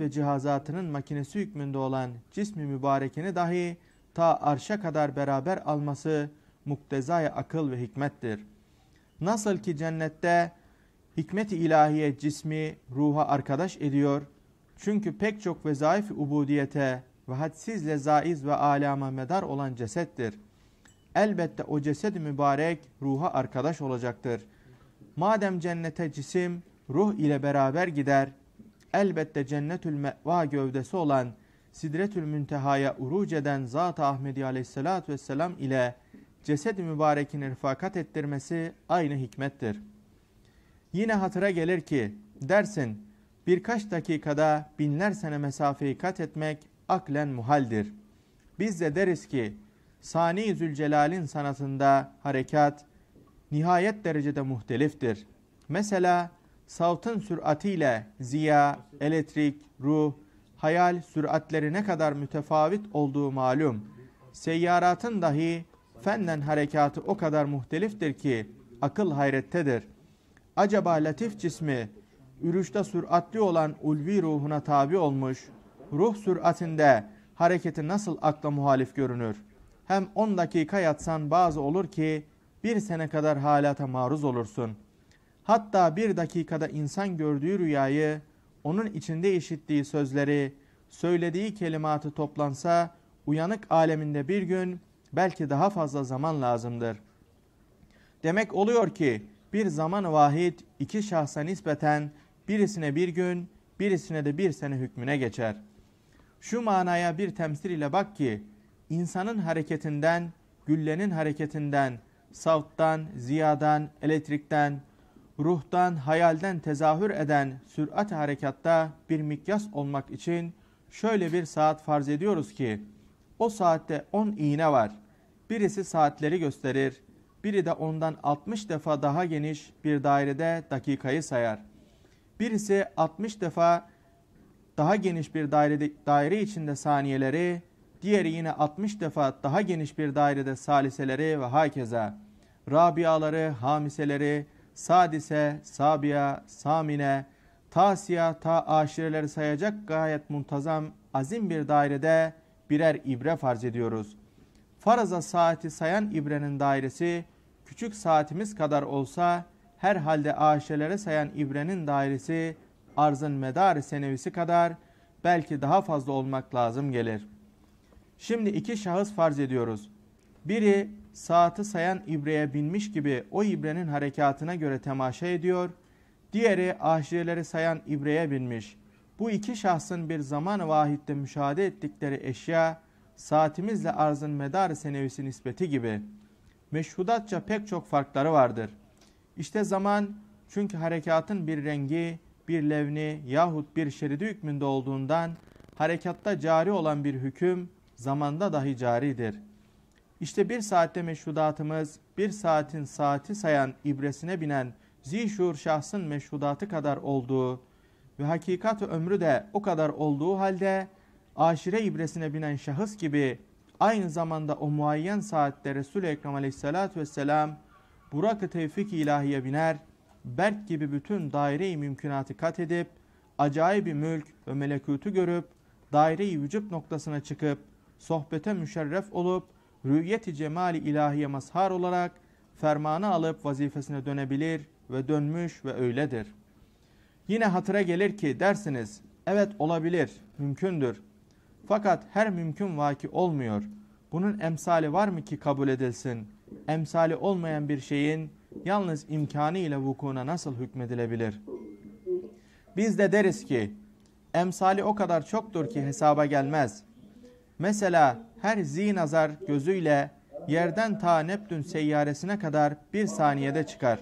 ve cihazatının makinesi hükmünde olan cismi mübarekini dahi ta arşa kadar beraber alması muktezaya akıl ve hikmettir. Nasıl ki cennette hikmet-i ilahiye cismi ruha arkadaş ediyor. Çünkü pek çok vezaif ubudiyete ve hadsiz lezaiz ve alama medar olan cesettir. Elbette o cesed mübarek ruha arkadaş olacaktır. Madem cennete cisim ruh ile beraber gider, elbette cennetül meva gövdesi olan Sidretül Münteha'ya uruc eden Zat-ı Ahmedi aleyhissalatü vesselam ile cesed-i mübarekini rifakat ettirmesi aynı hikmettir. Yine hatıra gelir ki dersin birkaç dakikada binler sene mesafeyi kat etmek aklen muhaldir. Biz de deriz ki Sani Zülcelal'in sanatında harekat nihayet derecede muhteliftir. Mesela Savtın süratiyle ziya, elektrik, ruh, hayal süratleri ne kadar mütefavit olduğu malum. Seyyaratın dahi fenden harekatı o kadar muhteliftir ki akıl hayrettedir. Acaba latif cismi ürüşte süratli olan ulvi ruhuna tabi olmuş, ruh süratinde hareketi nasıl akla muhalif görünür? Hem 10 dakika yatsan bazı olur ki bir sene kadar halata maruz olursun.'' Hatta bir dakikada insan gördüğü rüyayı, onun içinde işittiği sözleri, söylediği kelimatı toplansa, uyanık aleminde bir gün, belki daha fazla zaman lazımdır. Demek oluyor ki, bir zaman vahid iki şahsa nispeten birisine bir gün, birisine de bir sene hükmüne geçer. Şu manaya bir temsil ile bak ki, insanın hareketinden, güllenin hareketinden, savttan, ziyadan, elektrikten, ruhtan, hayalden tezahür eden sürat harekatta bir mikyas olmak için şöyle bir saat farz ediyoruz ki, o saatte 10 iğne var. Birisi saatleri gösterir, biri de ondan 60 defa daha geniş bir dairede dakikayı sayar. Birisi 60 defa daha geniş bir dairede, daire içinde saniyeleri, diğeri yine 60 defa daha geniş bir dairede saliseleri ve hakeza. Rabiaları, hamiseleri, Sadise, Sabiya, Samine, Tasiya, Ta aşireleri sayacak gayet muntazam azim bir dairede birer ibre farz ediyoruz. Faraza saati sayan ibrenin dairesi küçük saatimiz kadar olsa herhalde aşirelere sayan ibrenin dairesi arzın medarı senevisi kadar belki daha fazla olmak lazım gelir. Şimdi iki şahıs farz ediyoruz. Biri saati sayan ibreye binmiş gibi o ibrenin harekatına göre temaşa ediyor, diğeri ahireleri sayan ibreye binmiş. Bu iki şahsın bir zaman vahitte müşahede ettikleri eşya, saatimizle arzın medar senevisi nispeti gibi. Meşhudatça pek çok farkları vardır. İşte zaman çünkü harekatın bir rengi, bir levni yahut bir şeridi hükmünde olduğundan, harekatta cari olan bir hüküm zamanda dahi caridir.'' İşte bir saatte meşhudatımız, bir saatin saati sayan ibresine binen zişur şahsın meşhudatı kadar olduğu ve hakikat ömrü de o kadar olduğu halde aşire ibresine binen şahıs gibi aynı zamanda o muayyen saatte Resul-i Ekrem aleyhissalatü vesselam Burak-ı Tevfik ilahiye biner, Berk gibi bütün daire-i mümkünatı kat edip, acayip mülk ve melekûtü görüp, daire-i vücut noktasına çıkıp, sohbete müşerref olup, rüyeti cemali ilahiye mazhar olarak fermanı alıp vazifesine dönebilir ve dönmüş ve öyledir. Yine hatıra gelir ki dersiniz, evet olabilir, mümkündür. Fakat her mümkün vaki olmuyor. Bunun emsali var mı ki kabul edilsin? Emsali olmayan bir şeyin yalnız imkanı ile vukuuna nasıl hükmedilebilir? Biz de deriz ki, emsali o kadar çoktur ki hesaba gelmez. Mesela her zinazar gözüyle yerden ta Neptün seyyaresine kadar bir saniyede çıkar.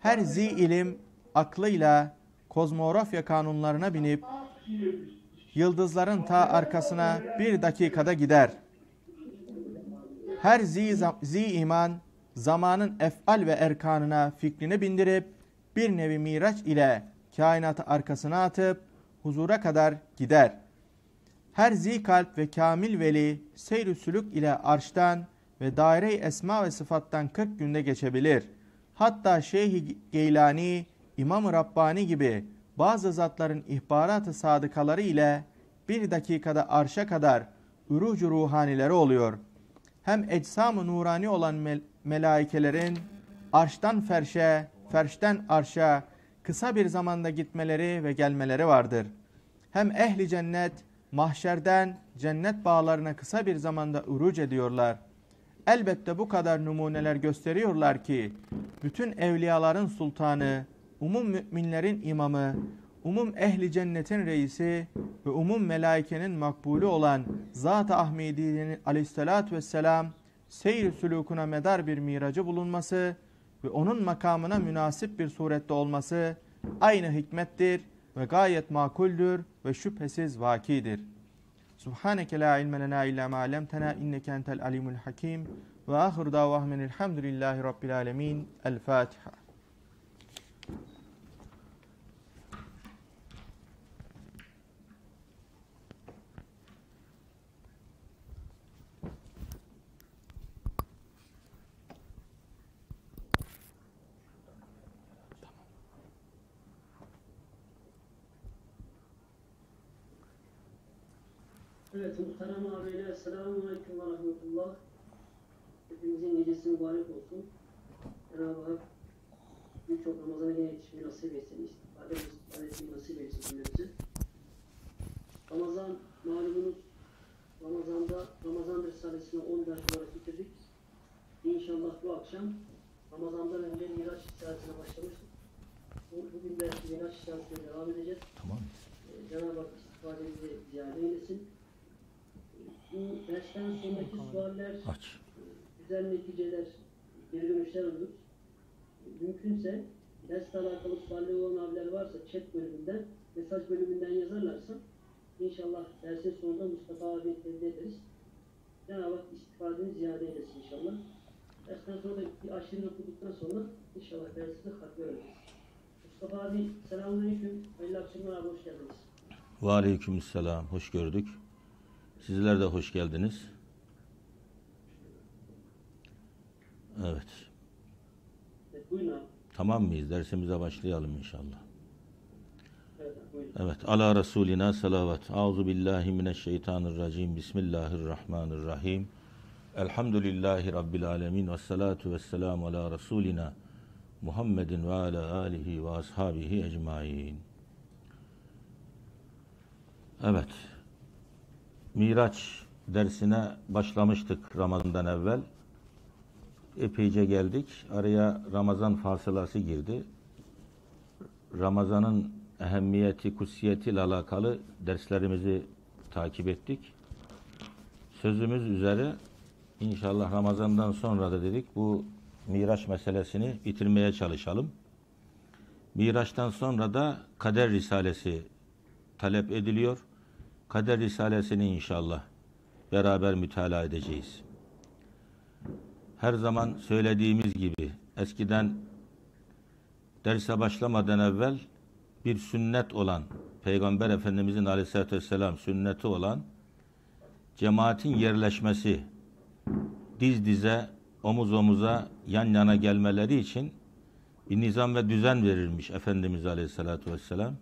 Her zi ilim aklıyla kozmografya kanunlarına binip yıldızların ta arkasına bir dakikada gider. Her zi, zi iman zamanın efal ve erkanına fikrini bindirip bir nevi miraç ile kainatı arkasına atıp huzura kadar gider her zikalp ve kamil veli seyr sülük ile arştan ve daire-i esma ve sıfattan 40 günde geçebilir. Hatta Şeyh-i Geylani, İmam-ı Rabbani gibi bazı zatların ihbaratı ı sadıkaları ile bir dakikada arşa kadar ürucu ruhanileri oluyor. Hem eczam-ı nurani olan mel melaikelerin arştan ferşe, ferşten arşa kısa bir zamanda gitmeleri ve gelmeleri vardır. Hem ehli cennet mahşerden cennet bağlarına kısa bir zamanda uruc ediyorlar. Elbette bu kadar numuneler gösteriyorlar ki bütün evliyaların sultanı, umum müminlerin imamı, umum ehli cennetin reisi ve umum melaikenin makbulü olan Zat-ı Ahmedi'nin aleyhissalatü vesselam seyir sülukuna medar bir miracı bulunması ve onun makamına münasip bir surette olması aynı hikmettir ve gayet makuldür ve şüphesiz vakidir. Subhaneke la ilme lena illa ma alemtena inneke entel alimul hakim ve ahir davahmenilhamdülillahi rabbil alemin. El Fatiha. Evet muhterem abiler, selamun aleyküm ve rahmetullah. Hepimizin gecesi mübarek olsun. Cenab-ı Hak birçok Ramazan'a yine yetişmeyi nasip etsin. İstihbade etmeyi nasip etsin cümlemize. Ramazan malumunuz Ramazan'da Ramazan Risalesi'ni 10 ders olarak bitirdik. İnşallah bu akşam Ramazan'dan önce Miraç Risalesi'ne başlamıştık. Bugün de Miraç Risalesi'ne devam edeceğiz. Tamam. Ee, Cenab-ı Hak istifadenizi ziyade eylesin bu dersten sonraki sualler Aç. güzel neticeler, geri dönüşler olur. Mümkünse dersle alakalı sualler olan abiler varsa chat bölümünden, mesaj bölümünden yazarlarsa inşallah dersin sonunda Mustafa abi elde ederiz. Cenab-ı Hak istifadeni ziyade eylesin inşallah. Dersten sonra bir aşırı okuduktan sonra inşallah dersini haklı öğreniriz. Mustafa abi selamünaleyküm. Hayırlı akşamlar abi hoş geldiniz. Aleyküm selam. Hoş gördük. Sizler de hoş geldiniz. Evet. Tamam mıyız? Dersimize başlayalım inşallah. Evet. Ala Resulina salavat. Auzu billahi mineşşeytanirracim. Bismillahirrahmanirrahim. Elhamdülillahi Rabbil alemin. Ve salatu ve selamu ala Resulina Muhammedin ve ala alihi ve ashabihi ecmain. Evet. Miraç dersine başlamıştık Ramazan'dan evvel. Epeyce geldik. Araya Ramazan fasılası girdi. Ramazan'ın ehemmiyeti, ile alakalı derslerimizi takip ettik. Sözümüz üzere inşallah Ramazan'dan sonra da dedik bu Miraç meselesini bitirmeye çalışalım. Miraç'tan sonra da kader risalesi talep ediliyor Kader Risalesini inşallah beraber mütala edeceğiz. Her zaman söylediğimiz gibi eskiden derse başlamadan evvel bir sünnet olan Peygamber Efendimizin aleyhissalatü vesselam sünneti olan cemaatin yerleşmesi, diz dize, omuz omuza, yan yana gelmeleri için bir nizam ve düzen verilmiş Efendimiz aleyhissalatü vesselam.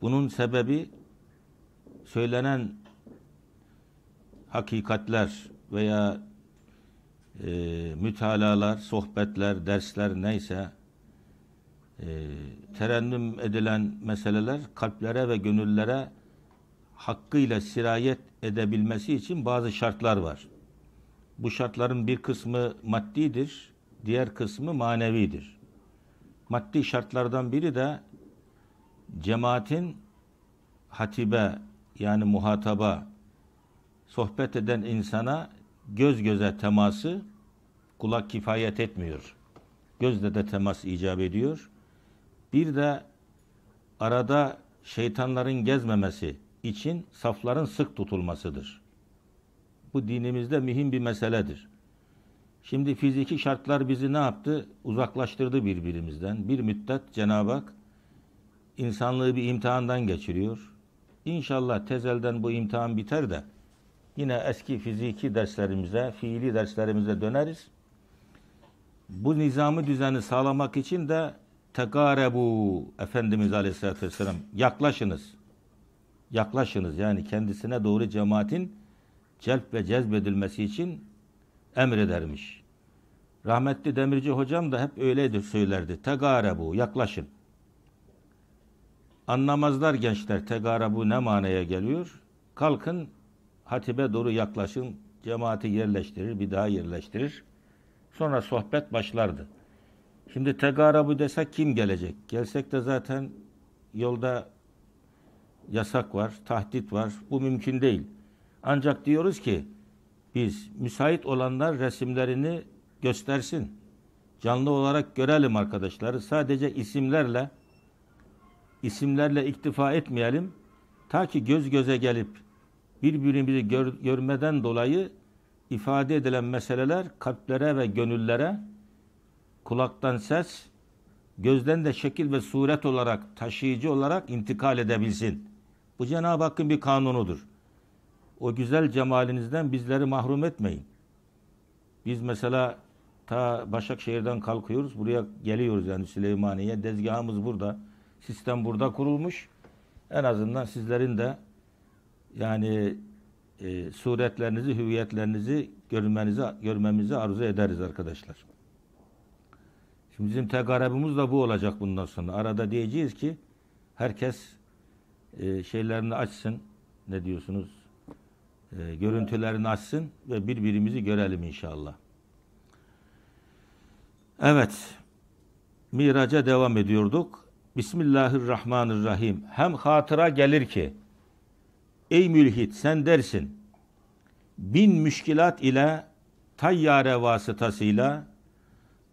Bunun sebebi söylenen hakikatler veya e, mütalalar, sohbetler, dersler neyse e, terennüm edilen meseleler kalplere ve gönüllere hakkıyla sirayet edebilmesi için bazı şartlar var. Bu şartların bir kısmı maddidir, diğer kısmı manevidir. Maddi şartlardan biri de cemaatin hatibe yani muhataba sohbet eden insana göz göze teması kulak kifayet etmiyor. Gözle de temas icap ediyor. Bir de arada şeytanların gezmemesi için safların sık tutulmasıdır. Bu dinimizde mühim bir meseledir. Şimdi fiziki şartlar bizi ne yaptı? Uzaklaştırdı birbirimizden. Bir müddet Cenab-ı Hak insanlığı bir imtihandan geçiriyor. İnşallah tezelden bu imtihan biter de yine eski fiziki derslerimize, fiili derslerimize döneriz. Bu nizamı düzeni sağlamak için de tekarebu Efendimiz Aleyhisselatü Vesselam yaklaşınız. Yaklaşınız yani kendisine doğru cemaatin celp ve cezbedilmesi için emredermiş. Rahmetli Demirci hocam da hep öyleydi söylerdi. Tegarebu yaklaşın. Anlamazlar gençler tegara bu ne manaya geliyor? Kalkın hatibe doğru yaklaşın cemaati yerleştirir bir daha yerleştirir. Sonra sohbet başlardı. Şimdi tegarabu desek kim gelecek? Gelsek de zaten yolda yasak var, tahdit var. Bu mümkün değil. Ancak diyoruz ki biz müsait olanlar resimlerini göstersin. Canlı olarak görelim arkadaşları. Sadece isimlerle isimlerle iktifa etmeyelim. Ta ki göz göze gelip birbirimizi gör, görmeden dolayı ifade edilen meseleler kalplere ve gönüllere kulaktan ses, gözden de şekil ve suret olarak, taşıyıcı olarak intikal edebilsin. Bu Cenab-ı Hakk'ın bir kanunudur. O güzel cemalinizden bizleri mahrum etmeyin. Biz mesela ta Başakşehir'den kalkıyoruz, buraya geliyoruz yani Süleymaniye. Dezgahımız burada. Sistem burada kurulmuş. En azından sizlerin de yani e, suretlerinizi, hüviyetlerinizi görmenizi, görmemizi arzu ederiz arkadaşlar. Şimdi bizim tegaribimiz de bu olacak bundan sonra. Arada diyeceğiz ki herkes e, şeylerini açsın. Ne diyorsunuz? E, görüntülerini açsın ve birbirimizi görelim inşallah. Evet. Miraca devam ediyorduk. Bismillahirrahmanirrahim. Hem hatıra gelir ki, ey mülhit sen dersin, bin müşkilat ile tayyare vasıtasıyla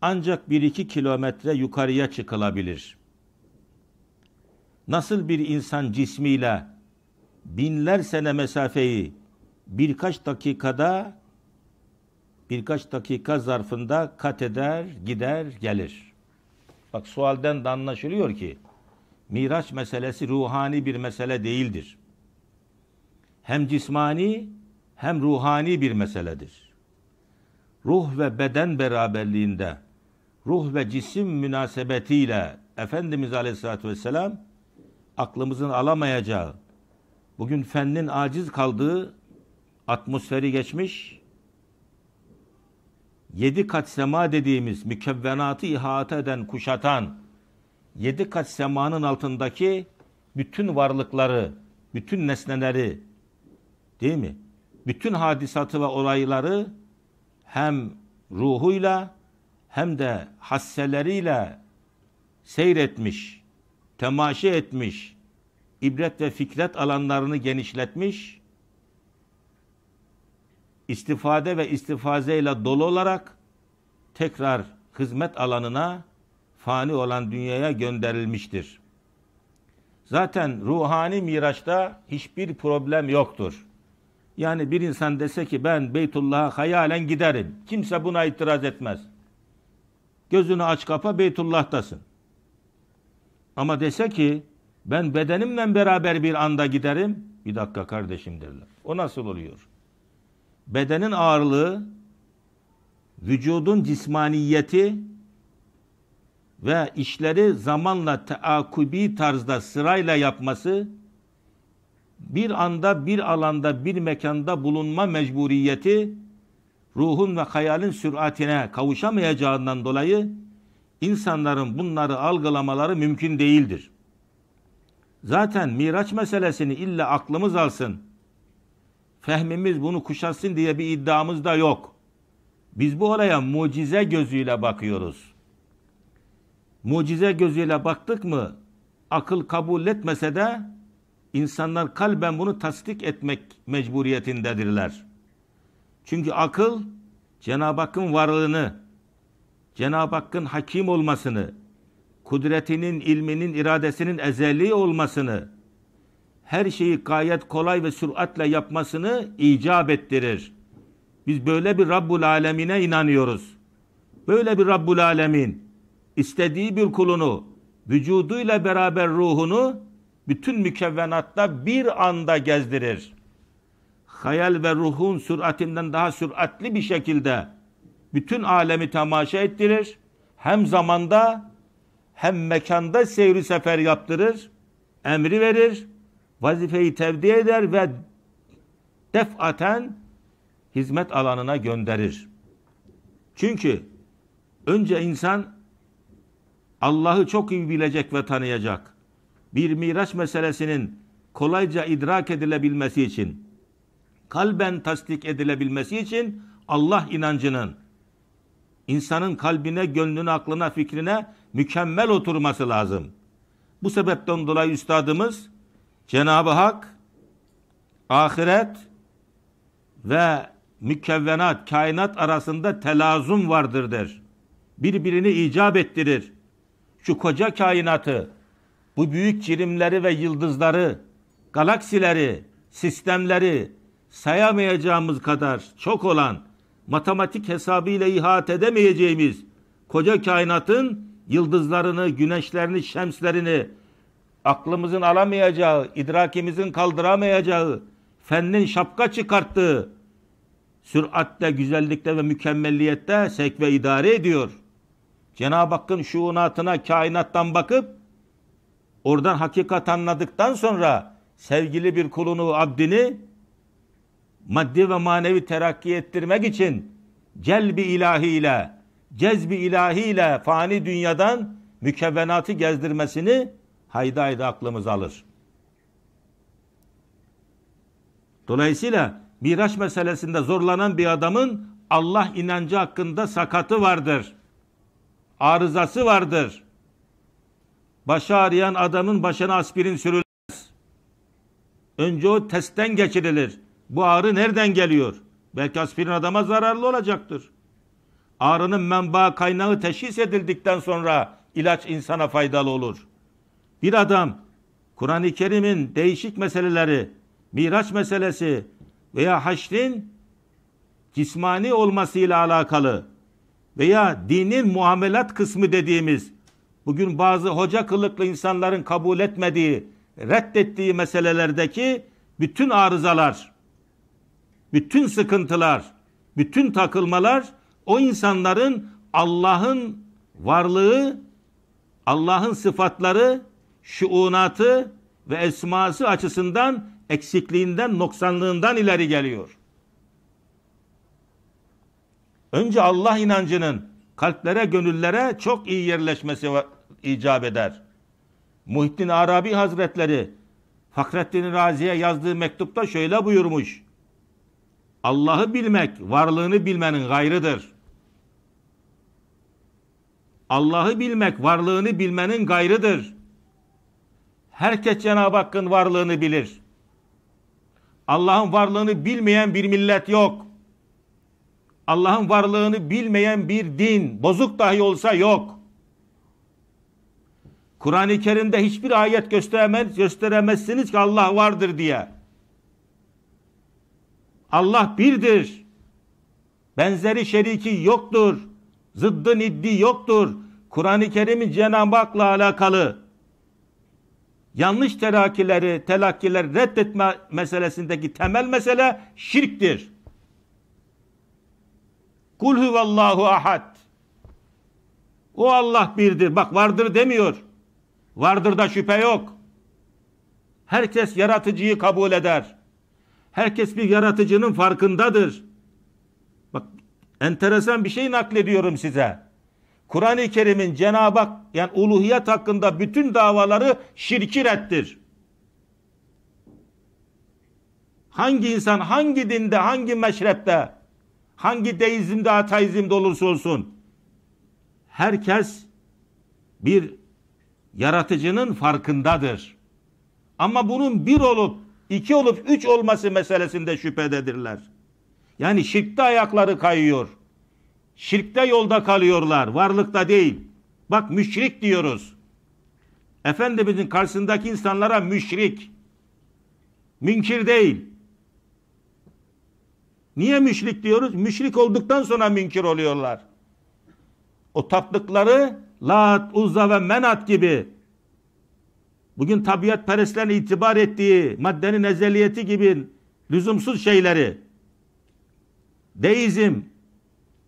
ancak bir iki kilometre yukarıya çıkılabilir. Nasıl bir insan cismiyle binler sene mesafeyi birkaç dakikada birkaç dakika zarfında kat eder, gider, gelir. Bak sualden de anlaşılıyor ki Miraç meselesi ruhani bir mesele değildir. Hem cismani hem ruhani bir meseledir. Ruh ve beden beraberliğinde ruh ve cisim münasebetiyle Efendimiz Aleyhisselatü Vesselam aklımızın alamayacağı, bugün fennin aciz kaldığı atmosferi geçmiş, yedi kat sema dediğimiz mükevvenatı ihata eden, kuşatan, yedi kat semanın altındaki bütün varlıkları, bütün nesneleri, değil mi? Bütün hadisatı ve olayları hem ruhuyla hem de hasseleriyle seyretmiş, temaşa etmiş, ibret ve fikret alanlarını genişletmiş, istifade ve istifazeyle dolu olarak tekrar hizmet alanına fani olan dünyaya gönderilmiştir. Zaten ruhani miraçta hiçbir problem yoktur. Yani bir insan dese ki ben Beytullah'a hayalen giderim. Kimse buna itiraz etmez. Gözünü aç kapa Beytullah'tasın. Ama dese ki ben bedenimle beraber bir anda giderim. Bir dakika kardeşim derler. O nasıl oluyor? bedenin ağırlığı, vücudun cismaniyeti ve işleri zamanla teakubi tarzda sırayla yapması, bir anda bir alanda bir mekanda bulunma mecburiyeti, ruhun ve hayalin süratine kavuşamayacağından dolayı insanların bunları algılamaları mümkün değildir. Zaten miraç meselesini illa aklımız alsın, fehmimiz bunu kuşatsın diye bir iddiamız da yok. Biz bu olaya mucize gözüyle bakıyoruz. Mucize gözüyle baktık mı akıl kabul etmese de insanlar kalben bunu tasdik etmek mecburiyetindedirler. Çünkü akıl Cenab-ı Hakk'ın varlığını, Cenab-ı Hakk'ın hakim olmasını, kudretinin, ilminin, iradesinin ezeli olmasını, her şeyi gayet kolay ve süratle yapmasını icap ettirir. Biz böyle bir Rabbul Alemine inanıyoruz. Böyle bir Rabbul Alemin istediği bir kulunu vücuduyla beraber ruhunu bütün mükevvenatta bir anda gezdirir. Hayal ve ruhun süratinden daha süratli bir şekilde bütün alemi temaşa ettirir. Hem zamanda hem mekanda seyri sefer yaptırır, emri verir vazifeyi tevdi eder ve defaten hizmet alanına gönderir. Çünkü önce insan Allah'ı çok iyi bilecek ve tanıyacak. Bir miraç meselesinin kolayca idrak edilebilmesi için, kalben tasdik edilebilmesi için Allah inancının insanın kalbine, gönlüne, aklına, fikrine mükemmel oturması lazım. Bu sebepten dolayı üstadımız Cenab-ı Hak ahiret ve mükevvenat, kainat arasında telazum vardır der. Birbirini icap ettirir. Şu koca kainatı, bu büyük cirimleri ve yıldızları, galaksileri, sistemleri sayamayacağımız kadar çok olan, matematik hesabıyla ihat edemeyeceğimiz koca kainatın yıldızlarını, güneşlerini, şemslerini, aklımızın alamayacağı, idrakimizin kaldıramayacağı, fennin şapka çıkarttığı, süratte, güzellikte ve mükemmelliyette sekve idare ediyor. Cenab-ı Hakk'ın şuunatına, kainattan bakıp, oradan hakikat anladıktan sonra sevgili bir kulunu, abdini maddi ve manevi terakki ettirmek için celbi ilahiyle, cezbi ilahiyle fani dünyadan mükevvenatı gezdirmesini hayda hayda aklımız alır. Dolayısıyla miraç meselesinde zorlanan bir adamın Allah inancı hakkında sakatı vardır. Arızası vardır. Başı ağrıyan adamın başına aspirin sürülmez. Önce o testten geçirilir. Bu ağrı nereden geliyor? Belki aspirin adama zararlı olacaktır. Ağrının menba kaynağı teşhis edildikten sonra ilaç insana faydalı olur bir adam Kur'an-ı Kerim'in değişik meseleleri, Miraç meselesi veya haşrin cismani olmasıyla alakalı veya dinin muamelat kısmı dediğimiz bugün bazı hoca kılıklı insanların kabul etmediği, reddettiği meselelerdeki bütün arızalar, bütün sıkıntılar, bütün takılmalar o insanların Allah'ın varlığı, Allah'ın sıfatları şuunatı ve esması açısından eksikliğinden, noksanlığından ileri geliyor. Önce Allah inancının kalplere, gönüllere çok iyi yerleşmesi icap eder. Muhittin Arabi Hazretleri Fakrettin Razi'ye yazdığı mektupta şöyle buyurmuş. Allah'ı bilmek, varlığını bilmenin gayrıdır. Allah'ı bilmek, varlığını bilmenin gayrıdır. Herkes Cenab-ı Hakk'ın varlığını bilir. Allah'ın varlığını bilmeyen bir millet yok. Allah'ın varlığını bilmeyen bir din, bozuk dahi olsa yok. Kur'an-ı Kerim'de hiçbir ayet gösteremez, gösteremezsiniz ki Allah vardır diye. Allah birdir. Benzeri şeriki yoktur. Zıddı niddi yoktur. Kur'an-ı Kerim'in Cenab-ı Hak'la alakalı yanlış terakileri, telakkileri reddetme meselesindeki temel mesele şirktir. Kul huvallahu ahad. O Allah birdir. Bak vardır demiyor. Vardır da şüphe yok. Herkes yaratıcıyı kabul eder. Herkes bir yaratıcının farkındadır. Bak enteresan bir şey naklediyorum size. Kur'an-ı Kerim'in Cenab-ı Hak yani uluhiyet hakkında bütün davaları şirki reddir. Hangi insan hangi dinde, hangi meşrepte, hangi deizmde, ateizmde olursa olsun herkes bir yaratıcının farkındadır. Ama bunun bir olup, iki olup, üç olması meselesinde şüphededirler. Yani şirkte ayakları kayıyor. Şirkte yolda kalıyorlar, varlıkta değil. Bak müşrik diyoruz. Efendimizin karşısındaki insanlara müşrik. Münkir değil. Niye müşrik diyoruz? Müşrik olduktan sonra münkir oluyorlar. O taptıkları Lat, Uzza ve Menat gibi bugün tabiat perestlerin itibar ettiği maddenin ezeliyeti gibi lüzumsuz şeyleri deizm,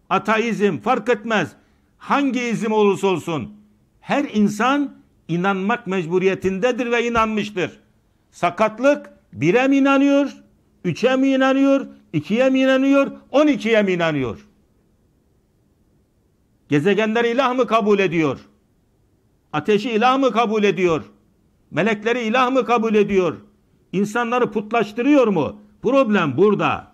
ateizm fark etmez. Hangi izim olursa olsun her insan inanmak mecburiyetindedir ve inanmıştır. Sakatlık bire mi inanıyor, üçe mi inanıyor, ikiye mi inanıyor, on ikiye mi inanıyor? Gezegenleri ilah mı kabul ediyor? Ateşi ilah mı kabul ediyor? Melekleri ilah mı kabul ediyor? İnsanları putlaştırıyor mu? Problem burada.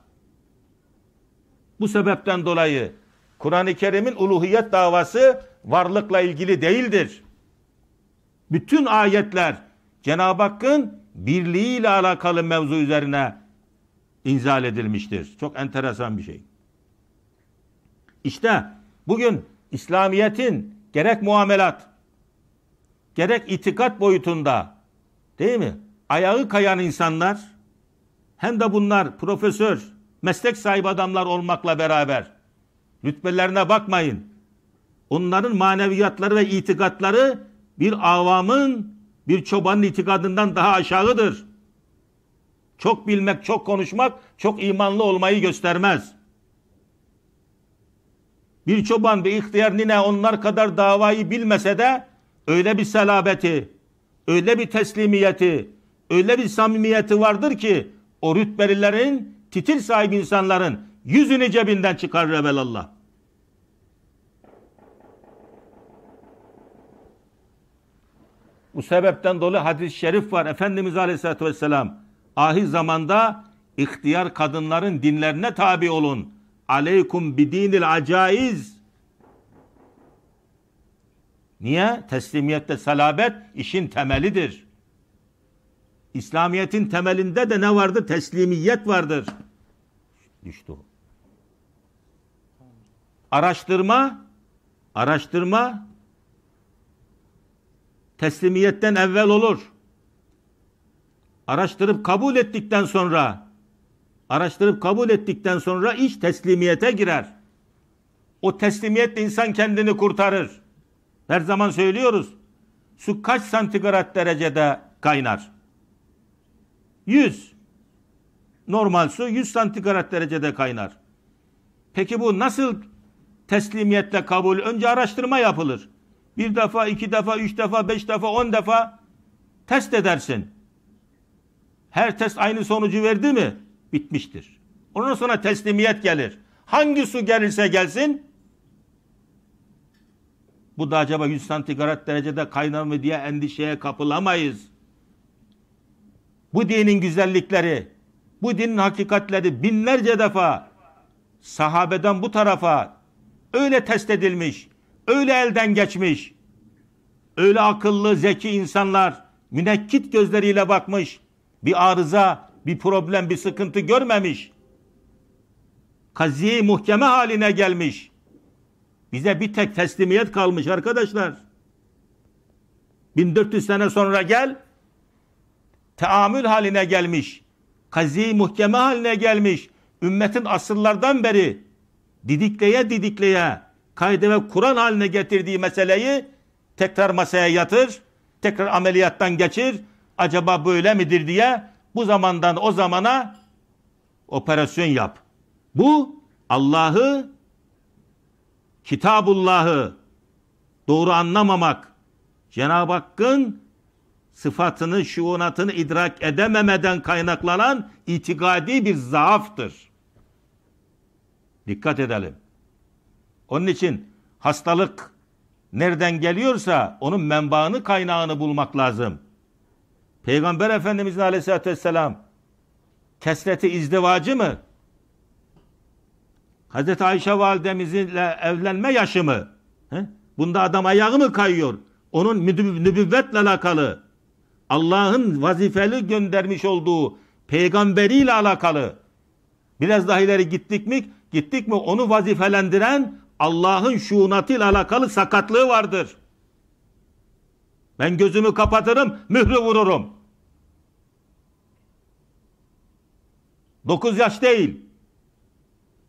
Bu sebepten dolayı Kur'an-ı Kerim'in uluhiyet davası varlıkla ilgili değildir. Bütün ayetler Cenab-ı Hakk'ın birliği ile alakalı mevzu üzerine inzal edilmiştir. Çok enteresan bir şey. İşte bugün İslamiyet'in gerek muamelat, gerek itikat boyutunda değil mi? Ayağı kayan insanlar hem de bunlar profesör, meslek sahibi adamlar olmakla beraber Rütbelerine bakmayın. Onların maneviyatları ve itikatları bir avamın, bir çobanın itikadından daha aşağıdır. Çok bilmek, çok konuşmak, çok imanlı olmayı göstermez. Bir çoban ve ihtiyar nine onlar kadar davayı bilmese de öyle bir selabeti, öyle bir teslimiyeti, öyle bir samimiyeti vardır ki o rütbelilerin, titir sahibi insanların Yüzünü cebinden çıkar revelallah. Bu sebepten dolayı hadis-i şerif var. Efendimiz Aleyhisselatü Vesselam ahir zamanda ihtiyar kadınların dinlerine tabi olun. Aleykum bidinil acaiz. Niye? Teslimiyette salabet işin temelidir. İslamiyetin temelinde de ne vardı? Teslimiyet vardır. Düştü o araştırma araştırma teslimiyetten evvel olur. Araştırıp kabul ettikten sonra araştırıp kabul ettikten sonra iş teslimiyete girer. O teslimiyetle insan kendini kurtarır. Her zaman söylüyoruz. Su kaç santigrat derecede kaynar? 100. Normal su 100 santigrat derecede kaynar. Peki bu nasıl teslimiyetle kabul. Önce araştırma yapılır. Bir defa, iki defa, üç defa, beş defa, on defa test edersin. Her test aynı sonucu verdi mi? Bitmiştir. Ondan sonra teslimiyet gelir. Hangi su gelirse gelsin bu da acaba 100 santigrat derecede kaynar mı diye endişeye kapılamayız. Bu dinin güzellikleri, bu dinin hakikatleri binlerce defa sahabeden bu tarafa, Öyle test edilmiş. Öyle elden geçmiş. Öyle akıllı, zeki insanlar münekkit gözleriyle bakmış. Bir arıza, bir problem, bir sıkıntı görmemiş. Kaziyi muhkeme haline gelmiş. Bize bir tek teslimiyet kalmış arkadaşlar. 1400 sene sonra gel, teamül haline gelmiş. Kazi muhkeme haline gelmiş. Ümmetin asırlardan beri didikleye didikleye kaydı ve Kur'an haline getirdiği meseleyi tekrar masaya yatır, tekrar ameliyattan geçir. Acaba böyle midir diye bu zamandan o zamana operasyon yap. Bu Allah'ı, Kitabullah'ı doğru anlamamak, Cenab-ı Hakk'ın sıfatını, şuunatını idrak edememeden kaynaklanan itikadi bir zaaftır. Dikkat edelim. Onun için hastalık nereden geliyorsa onun menbaını kaynağını bulmak lazım. Peygamber Efendimiz Aleyhisselatü Vesselam kesreti izdivacı mı? Hazreti Ayşe validemizle evlenme yaşı mı? He? Bunda adam ayağı mı kayıyor? Onun nübüvvetle alakalı. Allah'ın vazifeli göndermiş olduğu peygamberiyle alakalı. Biraz daha ileri gittik mi Gittik mi onu vazifelendiren Allah'ın şuunatıyla alakalı sakatlığı vardır. Ben gözümü kapatırım, mührü vururum. 9 yaş değil.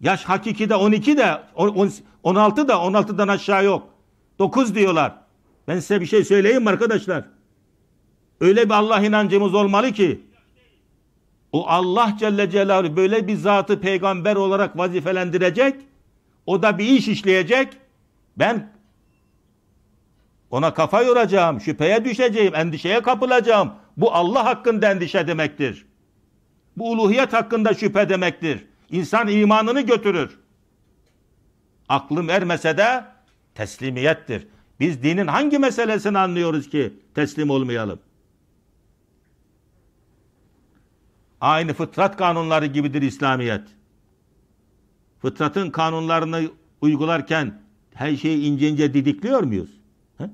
Yaş hakiki de 12 de 16 da 16'dan aşağı yok. 9 diyorlar. Ben size bir şey söyleyeyim mi arkadaşlar? Öyle bir Allah inancımız olmalı ki o Allah Celle Celaluhu böyle bir zatı peygamber olarak vazifelendirecek. O da bir iş işleyecek. Ben ona kafa yoracağım, şüpheye düşeceğim, endişeye kapılacağım. Bu Allah hakkında endişe demektir. Bu uluhiyet hakkında şüphe demektir. İnsan imanını götürür. Aklım ermese de teslimiyettir. Biz dinin hangi meselesini anlıyoruz ki teslim olmayalım? Aynı fıtrat kanunları gibidir İslamiyet. Fıtratın kanunlarını uygularken her şeyi ince ince didikliyor muyuz? He?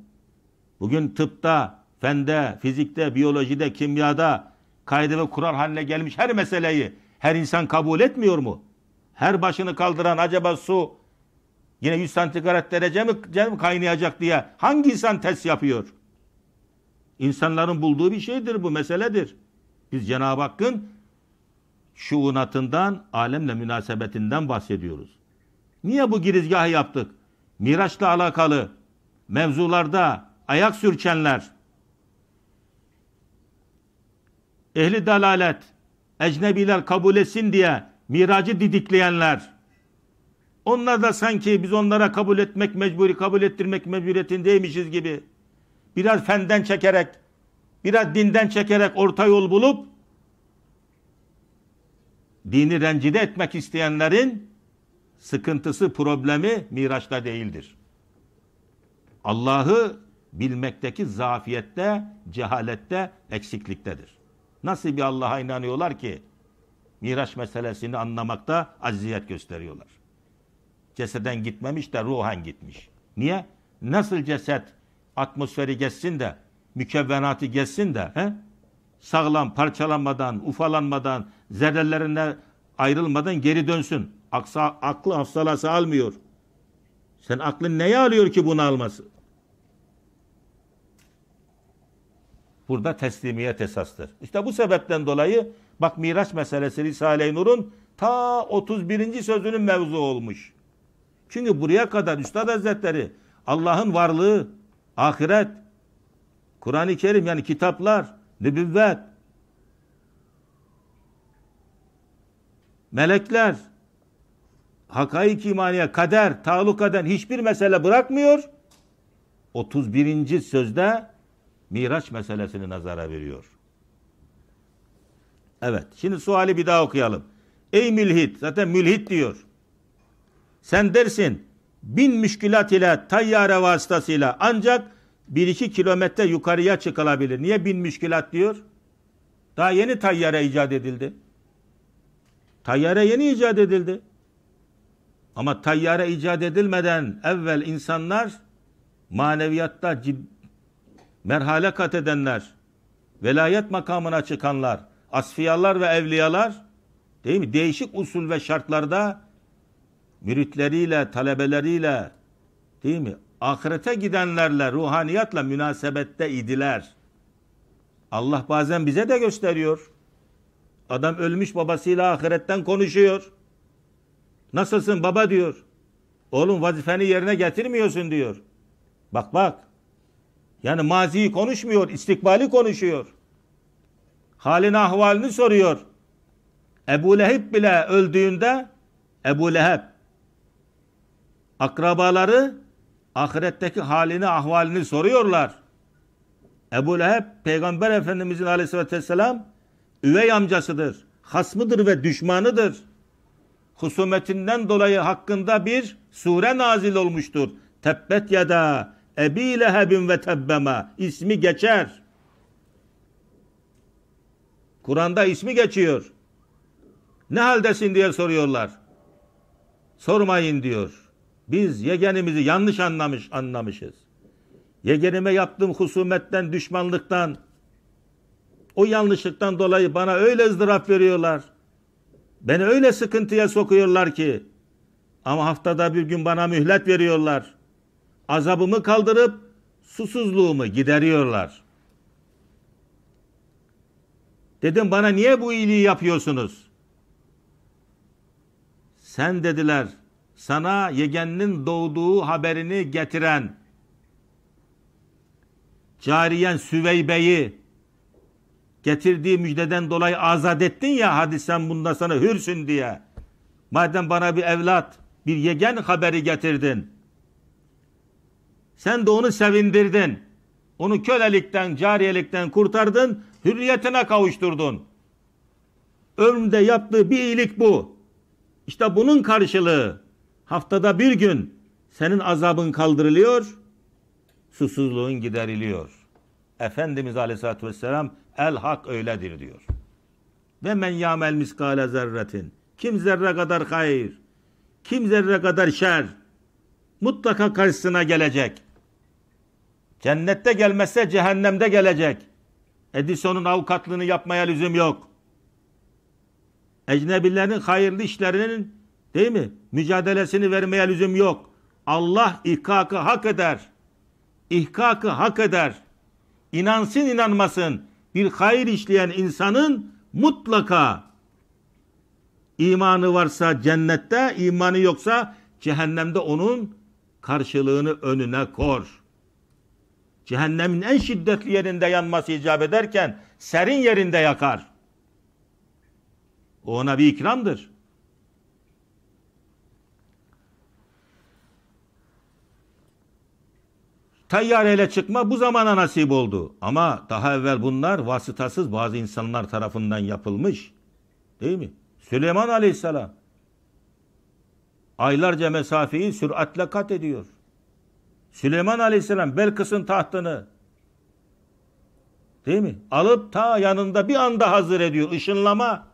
Bugün tıpta, fende, fizikte, biyolojide, kimyada kaydı ve kural haline gelmiş her meseleyi her insan kabul etmiyor mu? Her başını kaldıran acaba su yine 100 santigrat derece mi, mi kaynayacak diye hangi insan test yapıyor? İnsanların bulduğu bir şeydir bu meseledir. Biz Cenab-ı Hakk'ın şuunatından, alemle münasebetinden bahsediyoruz. Niye bu girizgahı yaptık? Miraçla alakalı mevzularda ayak sürçenler, ehli dalalet, ecnebiler kabul etsin diye miracı didikleyenler, onlar da sanki biz onlara kabul etmek mecburi, kabul ettirmek mecburiyetindeymişiz gibi biraz fenden çekerek, biraz dinden çekerek orta yol bulup dini rencide etmek isteyenlerin sıkıntısı, problemi Miraç'ta değildir. Allah'ı bilmekteki zafiyette, cehalette, eksikliktedir. Nasıl bir Allah'a inanıyorlar ki Miraç meselesini anlamakta aziziyet gösteriyorlar. Ceseden gitmemiş de ruhen gitmiş. Niye? Nasıl ceset atmosferi geçsin de, mükevvenatı geçsin de, he? sağlam, parçalanmadan, ufalanmadan, zerrelerinden ayrılmadan geri dönsün. Aksa, aklı hafsalası almıyor. Sen aklın neye alıyor ki bunu alması? Burada teslimiyet esastır. İşte bu sebepten dolayı bak Miraç meselesi Risale-i Nur'un ta 31. sözünün mevzu olmuş. Çünkü buraya kadar Üstad Hazretleri Allah'ın varlığı, ahiret, Kur'an-ı Kerim yani kitaplar, nübüvvet, melekler, hakaik imaniye, kader, taallukaden hiçbir mesele bırakmıyor. 31. sözde Miraç meselesini nazara veriyor. Evet, şimdi suali bir daha okuyalım. Ey mülhit, zaten mülhit diyor. Sen dersin, bin müşkilat ile tayyare vasıtasıyla ancak bir iki kilometre yukarıya çıkılabilir. Niye bin müşkilat diyor? Daha yeni tayyare icat edildi. Tayyare yeni icat edildi. Ama tayyare icat edilmeden evvel insanlar maneviyatta cid, merhale kat edenler, velayet makamına çıkanlar, asfiyalar ve evliyalar değil mi? Değişik usul ve şartlarda müritleriyle, talebeleriyle değil mi? Ahirete gidenlerle, ruhaniyatla münasebette idiler. Allah bazen bize de gösteriyor. Adam ölmüş babasıyla ahiretten konuşuyor. Nasılsın baba diyor. Oğlum vazifeni yerine getirmiyorsun diyor. Bak bak. Yani maziyi konuşmuyor, istikbali konuşuyor. Halini ahvalini soruyor. Ebu Leheb bile öldüğünde Ebu Leheb akrabaları ahiretteki halini ahvalini soruyorlar. Ebu Leheb Peygamber Efendimizin aleyhissalatü vesselam üvey amcasıdır, hasmıdır ve düşmanıdır. Husumetinden dolayı hakkında bir sure nazil olmuştur. Tebbet ya da Ebi Lehebin ve Tebbeme ismi geçer. Kur'an'da ismi geçiyor. Ne haldesin diye soruyorlar. Sormayın diyor. Biz yegenimizi yanlış anlamış anlamışız. Yegenime yaptığım husumetten, düşmanlıktan, o yanlışlıktan dolayı bana öyle ızdırap veriyorlar. Beni öyle sıkıntıya sokuyorlar ki. Ama haftada bir gün bana mühlet veriyorlar. Azabımı kaldırıp susuzluğumu gideriyorlar. Dedim bana niye bu iyiliği yapıyorsunuz? Sen dediler sana yegeninin doğduğu haberini getiren cariyen Süveybe'yi getirdiği müjdeden dolayı azat ettin ya hadi sen bunda sana hürsün diye. Madem bana bir evlat, bir yegen haberi getirdin. Sen de onu sevindirdin. Onu kölelikten, cariyelikten kurtardın, hürriyetine kavuşturdun. Ömründe yaptığı bir iyilik bu. İşte bunun karşılığı haftada bir gün senin azabın kaldırılıyor, susuzluğun gideriliyor. Efendimiz Aleyhisselatü Vesselam El hak öyledir diyor. Ve men yamel miskale zerretin. Kim zerre kadar hayır, kim zerre kadar şer mutlaka karşısına gelecek. Cennette gelmezse cehennemde gelecek. Edison'un avukatlığını yapmaya lüzum yok. Ecnebilerin hayırlı işlerinin değil mi? Mücadelesini vermeye lüzum yok. Allah ihkakı hak eder. İhkakı hak eder. İnansın inanmasın bir hayır işleyen insanın mutlaka imanı varsa cennette, imanı yoksa cehennemde onun karşılığını önüne kor. Cehennemin en şiddetli yerinde yanması icap ederken serin yerinde yakar. O ona bir ikramdır. tayyareyle çıkma bu zamana nasip oldu. Ama daha evvel bunlar vasıtasız bazı insanlar tarafından yapılmış. Değil mi? Süleyman Aleyhisselam aylarca mesafeyi süratle kat ediyor. Süleyman Aleyhisselam Belkıs'ın tahtını değil mi? Alıp ta yanında bir anda hazır ediyor. Işınlama.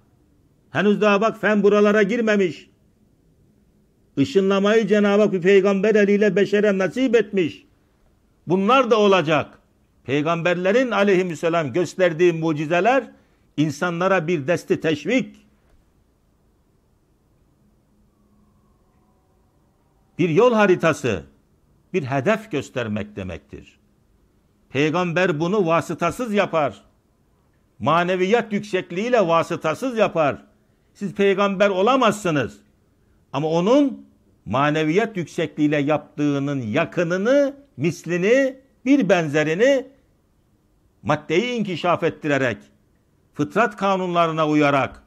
Henüz daha bak fen buralara girmemiş. Işınlamayı Cenab-ı Hak bir peygamber eliyle beşere nasip etmiş. Bunlar da olacak. Peygamberlerin aleyhisselam gösterdiği mucizeler insanlara bir desti teşvik. Bir yol haritası, bir hedef göstermek demektir. Peygamber bunu vasıtasız yapar. Maneviyat yüksekliğiyle vasıtasız yapar. Siz peygamber olamazsınız. Ama onun maneviyat yüksekliğiyle yaptığının yakınını mislini, bir benzerini maddeyi inkişaf ettirerek, fıtrat kanunlarına uyarak,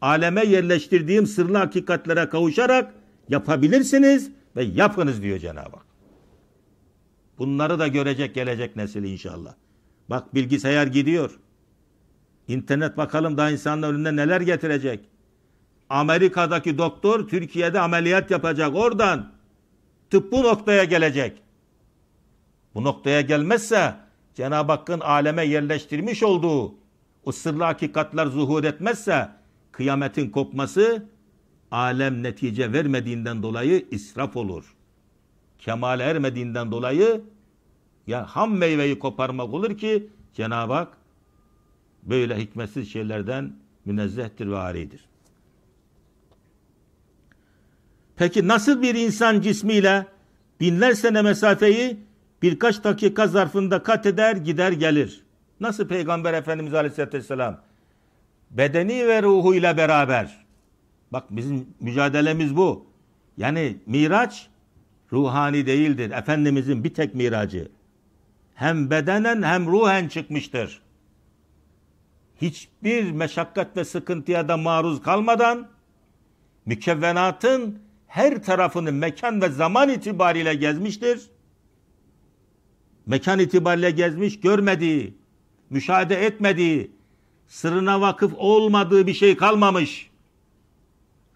aleme yerleştirdiğim sırlı hakikatlere kavuşarak yapabilirsiniz ve yapınız diyor Cenab-ı Hak. Bunları da görecek gelecek nesil inşallah. Bak bilgisayar gidiyor. İnternet bakalım daha insanların önüne neler getirecek. Amerika'daki doktor Türkiye'de ameliyat yapacak oradan. Tıp bu noktaya gelecek bu noktaya gelmezse Cenab-ı Hakk'ın aleme yerleştirmiş olduğu o sırlı hakikatler zuhur etmezse kıyametin kopması alem netice vermediğinden dolayı israf olur. Kemale ermediğinden dolayı ya ham meyveyi koparmak olur ki Cenab-ı Hak böyle hikmetsiz şeylerden münezzehtir ve haridir. Peki nasıl bir insan cismiyle binler sene mesafeyi birkaç dakika zarfında kat eder gider gelir. Nasıl Peygamber Efendimiz Aleyhisselatü Vesselam bedeni ve ruhuyla beraber. Bak bizim mücadelemiz bu. Yani miraç ruhani değildir. Efendimizin bir tek miracı. Hem bedenen hem ruhen çıkmıştır. Hiçbir meşakkat ve sıkıntıya da maruz kalmadan mükevvenatın her tarafını mekan ve zaman itibariyle gezmiştir mekan itibariyle gezmiş, görmediği, müşahede etmediği, sırrına vakıf olmadığı bir şey kalmamış.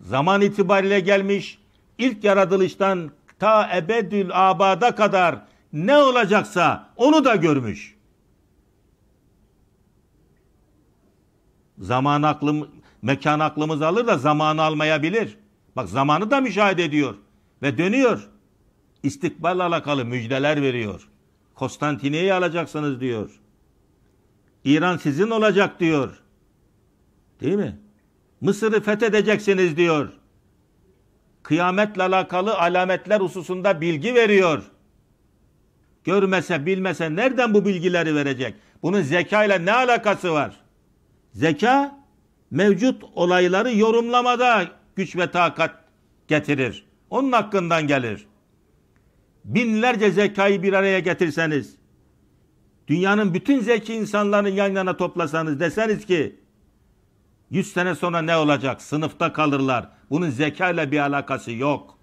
Zaman itibariyle gelmiş, ilk yaratılıştan ta ebedül abada kadar ne olacaksa onu da görmüş. Zaman aklım, mekan aklımız alır da zamanı almayabilir. Bak zamanı da müşahede ediyor ve dönüyor. İstikbal alakalı müjdeler veriyor. Konstantinye'yi alacaksınız diyor. İran sizin olacak diyor. Değil mi? Mısır'ı fethedeceksiniz diyor. Kıyametle alakalı alametler hususunda bilgi veriyor. Görmese bilmese nereden bu bilgileri verecek? Bunun zeka ile ne alakası var? Zeka mevcut olayları yorumlamada güç ve takat getirir. Onun hakkından gelir binlerce zekayı bir araya getirseniz, dünyanın bütün zeki insanlarını yan yana toplasanız deseniz ki, yüz sene sonra ne olacak? Sınıfta kalırlar. Bunun zeka ile bir alakası yok.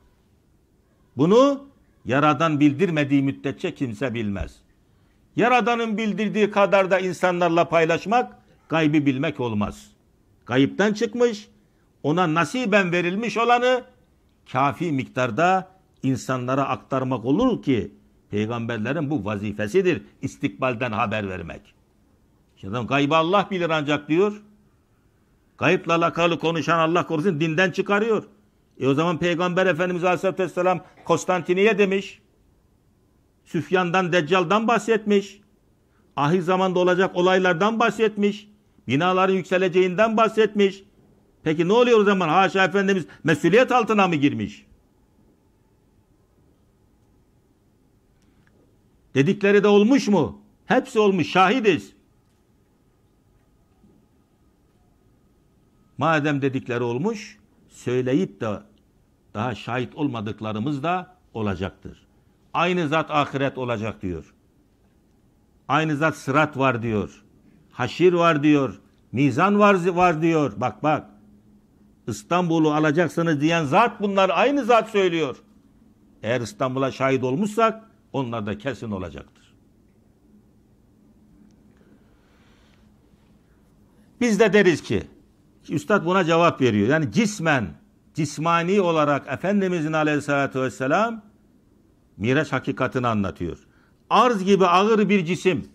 Bunu Yaradan bildirmediği müddetçe kimse bilmez. Yaradan'ın bildirdiği kadar da insanlarla paylaşmak, gaybi bilmek olmaz. Gayipten çıkmış, ona nasiben verilmiş olanı kafi miktarda insanlara aktarmak olur ki peygamberlerin bu vazifesidir istikbalden haber vermek. Şimdi gaybı Allah bilir ancak diyor. Kayıpla alakalı konuşan Allah korusun dinden çıkarıyor. E o zaman Peygamber Efendimiz Aleyhisselatü Vesselam Konstantiniye demiş. Süfyan'dan, Deccal'dan bahsetmiş. Ahir zamanda olacak olaylardan bahsetmiş. Binaların yükseleceğinden bahsetmiş. Peki ne oluyor o zaman? Haşa Efendimiz mesuliyet altına mı girmiş? Dedikleri de olmuş mu? Hepsi olmuş. Şahidiz. Madem dedikleri olmuş, söyleyip de daha şahit olmadıklarımız da olacaktır. Aynı zat ahiret olacak diyor. Aynı zat sırat var diyor. Haşir var diyor. Mizan var, var diyor. Bak bak. İstanbul'u alacaksınız diyen zat bunlar aynı zat söylüyor. Eğer İstanbul'a şahit olmuşsak onlar da kesin olacaktır. Biz de deriz ki, Üstad buna cevap veriyor. Yani cismen, cismani olarak Efendimizin aleyhissalatü vesselam miraç hakikatini anlatıyor. Arz gibi ağır bir cisim,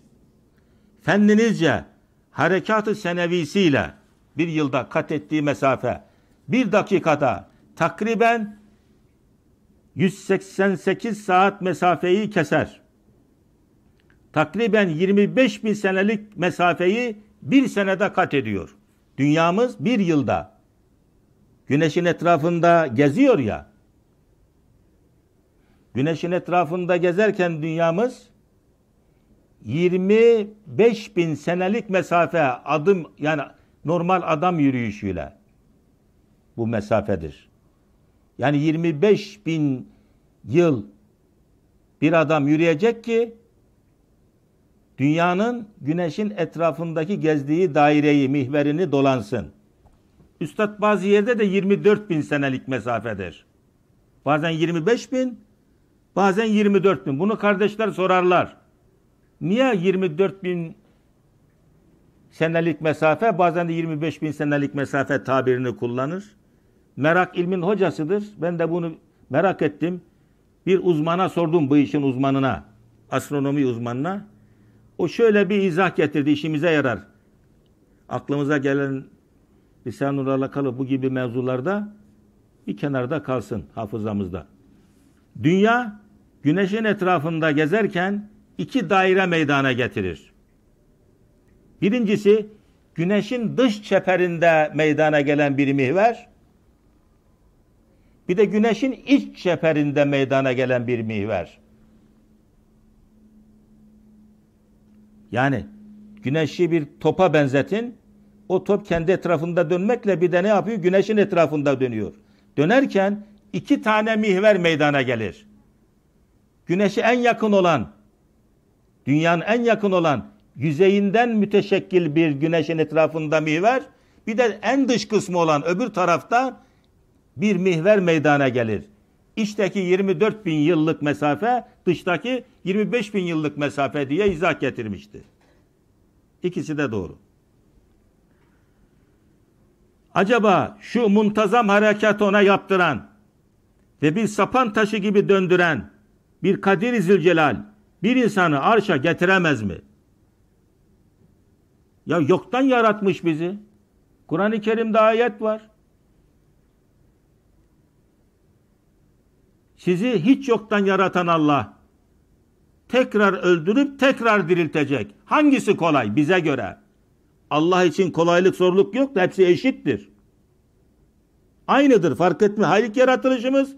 fenninizce harekatı senevisiyle bir yılda kat ettiği mesafe, bir dakikada takriben 188 saat mesafeyi keser. Takriben 25 bin senelik mesafeyi bir senede kat ediyor. Dünyamız bir yılda. Güneşin etrafında geziyor ya. Güneşin etrafında gezerken dünyamız 25 bin senelik mesafe adım yani normal adam yürüyüşüyle bu mesafedir. Yani 25 bin yıl bir adam yürüyecek ki dünyanın güneşin etrafındaki gezdiği daireyi, mihverini dolansın. Üstad bazı yerde de 24 bin senelik mesafedir. Bazen 25 bin, bazen 24 bin. Bunu kardeşler sorarlar. Niye 24 bin senelik mesafe, bazen de 25 bin senelik mesafe tabirini kullanır? merak ilmin hocasıdır. Ben de bunu merak ettim. Bir uzmana sordum bu işin uzmanına, astronomi uzmanına. O şöyle bir izah getirdi, işimize yarar. Aklımıza gelen lisan alakalı bu gibi mevzularda bir kenarda kalsın hafızamızda. Dünya güneşin etrafında gezerken iki daire meydana getirir. Birincisi güneşin dış çeperinde meydana gelen bir mihver. Bir de güneşin iç çeperinde meydana gelen bir mihver. Yani güneşi bir topa benzetin. O top kendi etrafında dönmekle bir de ne yapıyor? Güneşin etrafında dönüyor. Dönerken iki tane mihver meydana gelir. Güneşe en yakın olan, dünyanın en yakın olan yüzeyinden müteşekkil bir güneşin etrafında mihver, bir de en dış kısmı olan öbür tarafta bir mihver meydana gelir. İçteki 24 bin yıllık mesafe dıştaki 25 bin yıllık mesafe diye izah getirmişti. İkisi de doğru. Acaba şu muntazam harekat ona yaptıran ve bir sapan taşı gibi döndüren bir Kadir-i Zülcelal bir insanı arşa getiremez mi? Ya yoktan yaratmış bizi. Kur'an-ı Kerim'de ayet var. Sizi hiç yoktan yaratan Allah tekrar öldürüp tekrar diriltecek. Hangisi kolay bize göre? Allah için kolaylık zorluk yok da hepsi eşittir. Aynıdır fark etme. Ha yaratılışımız,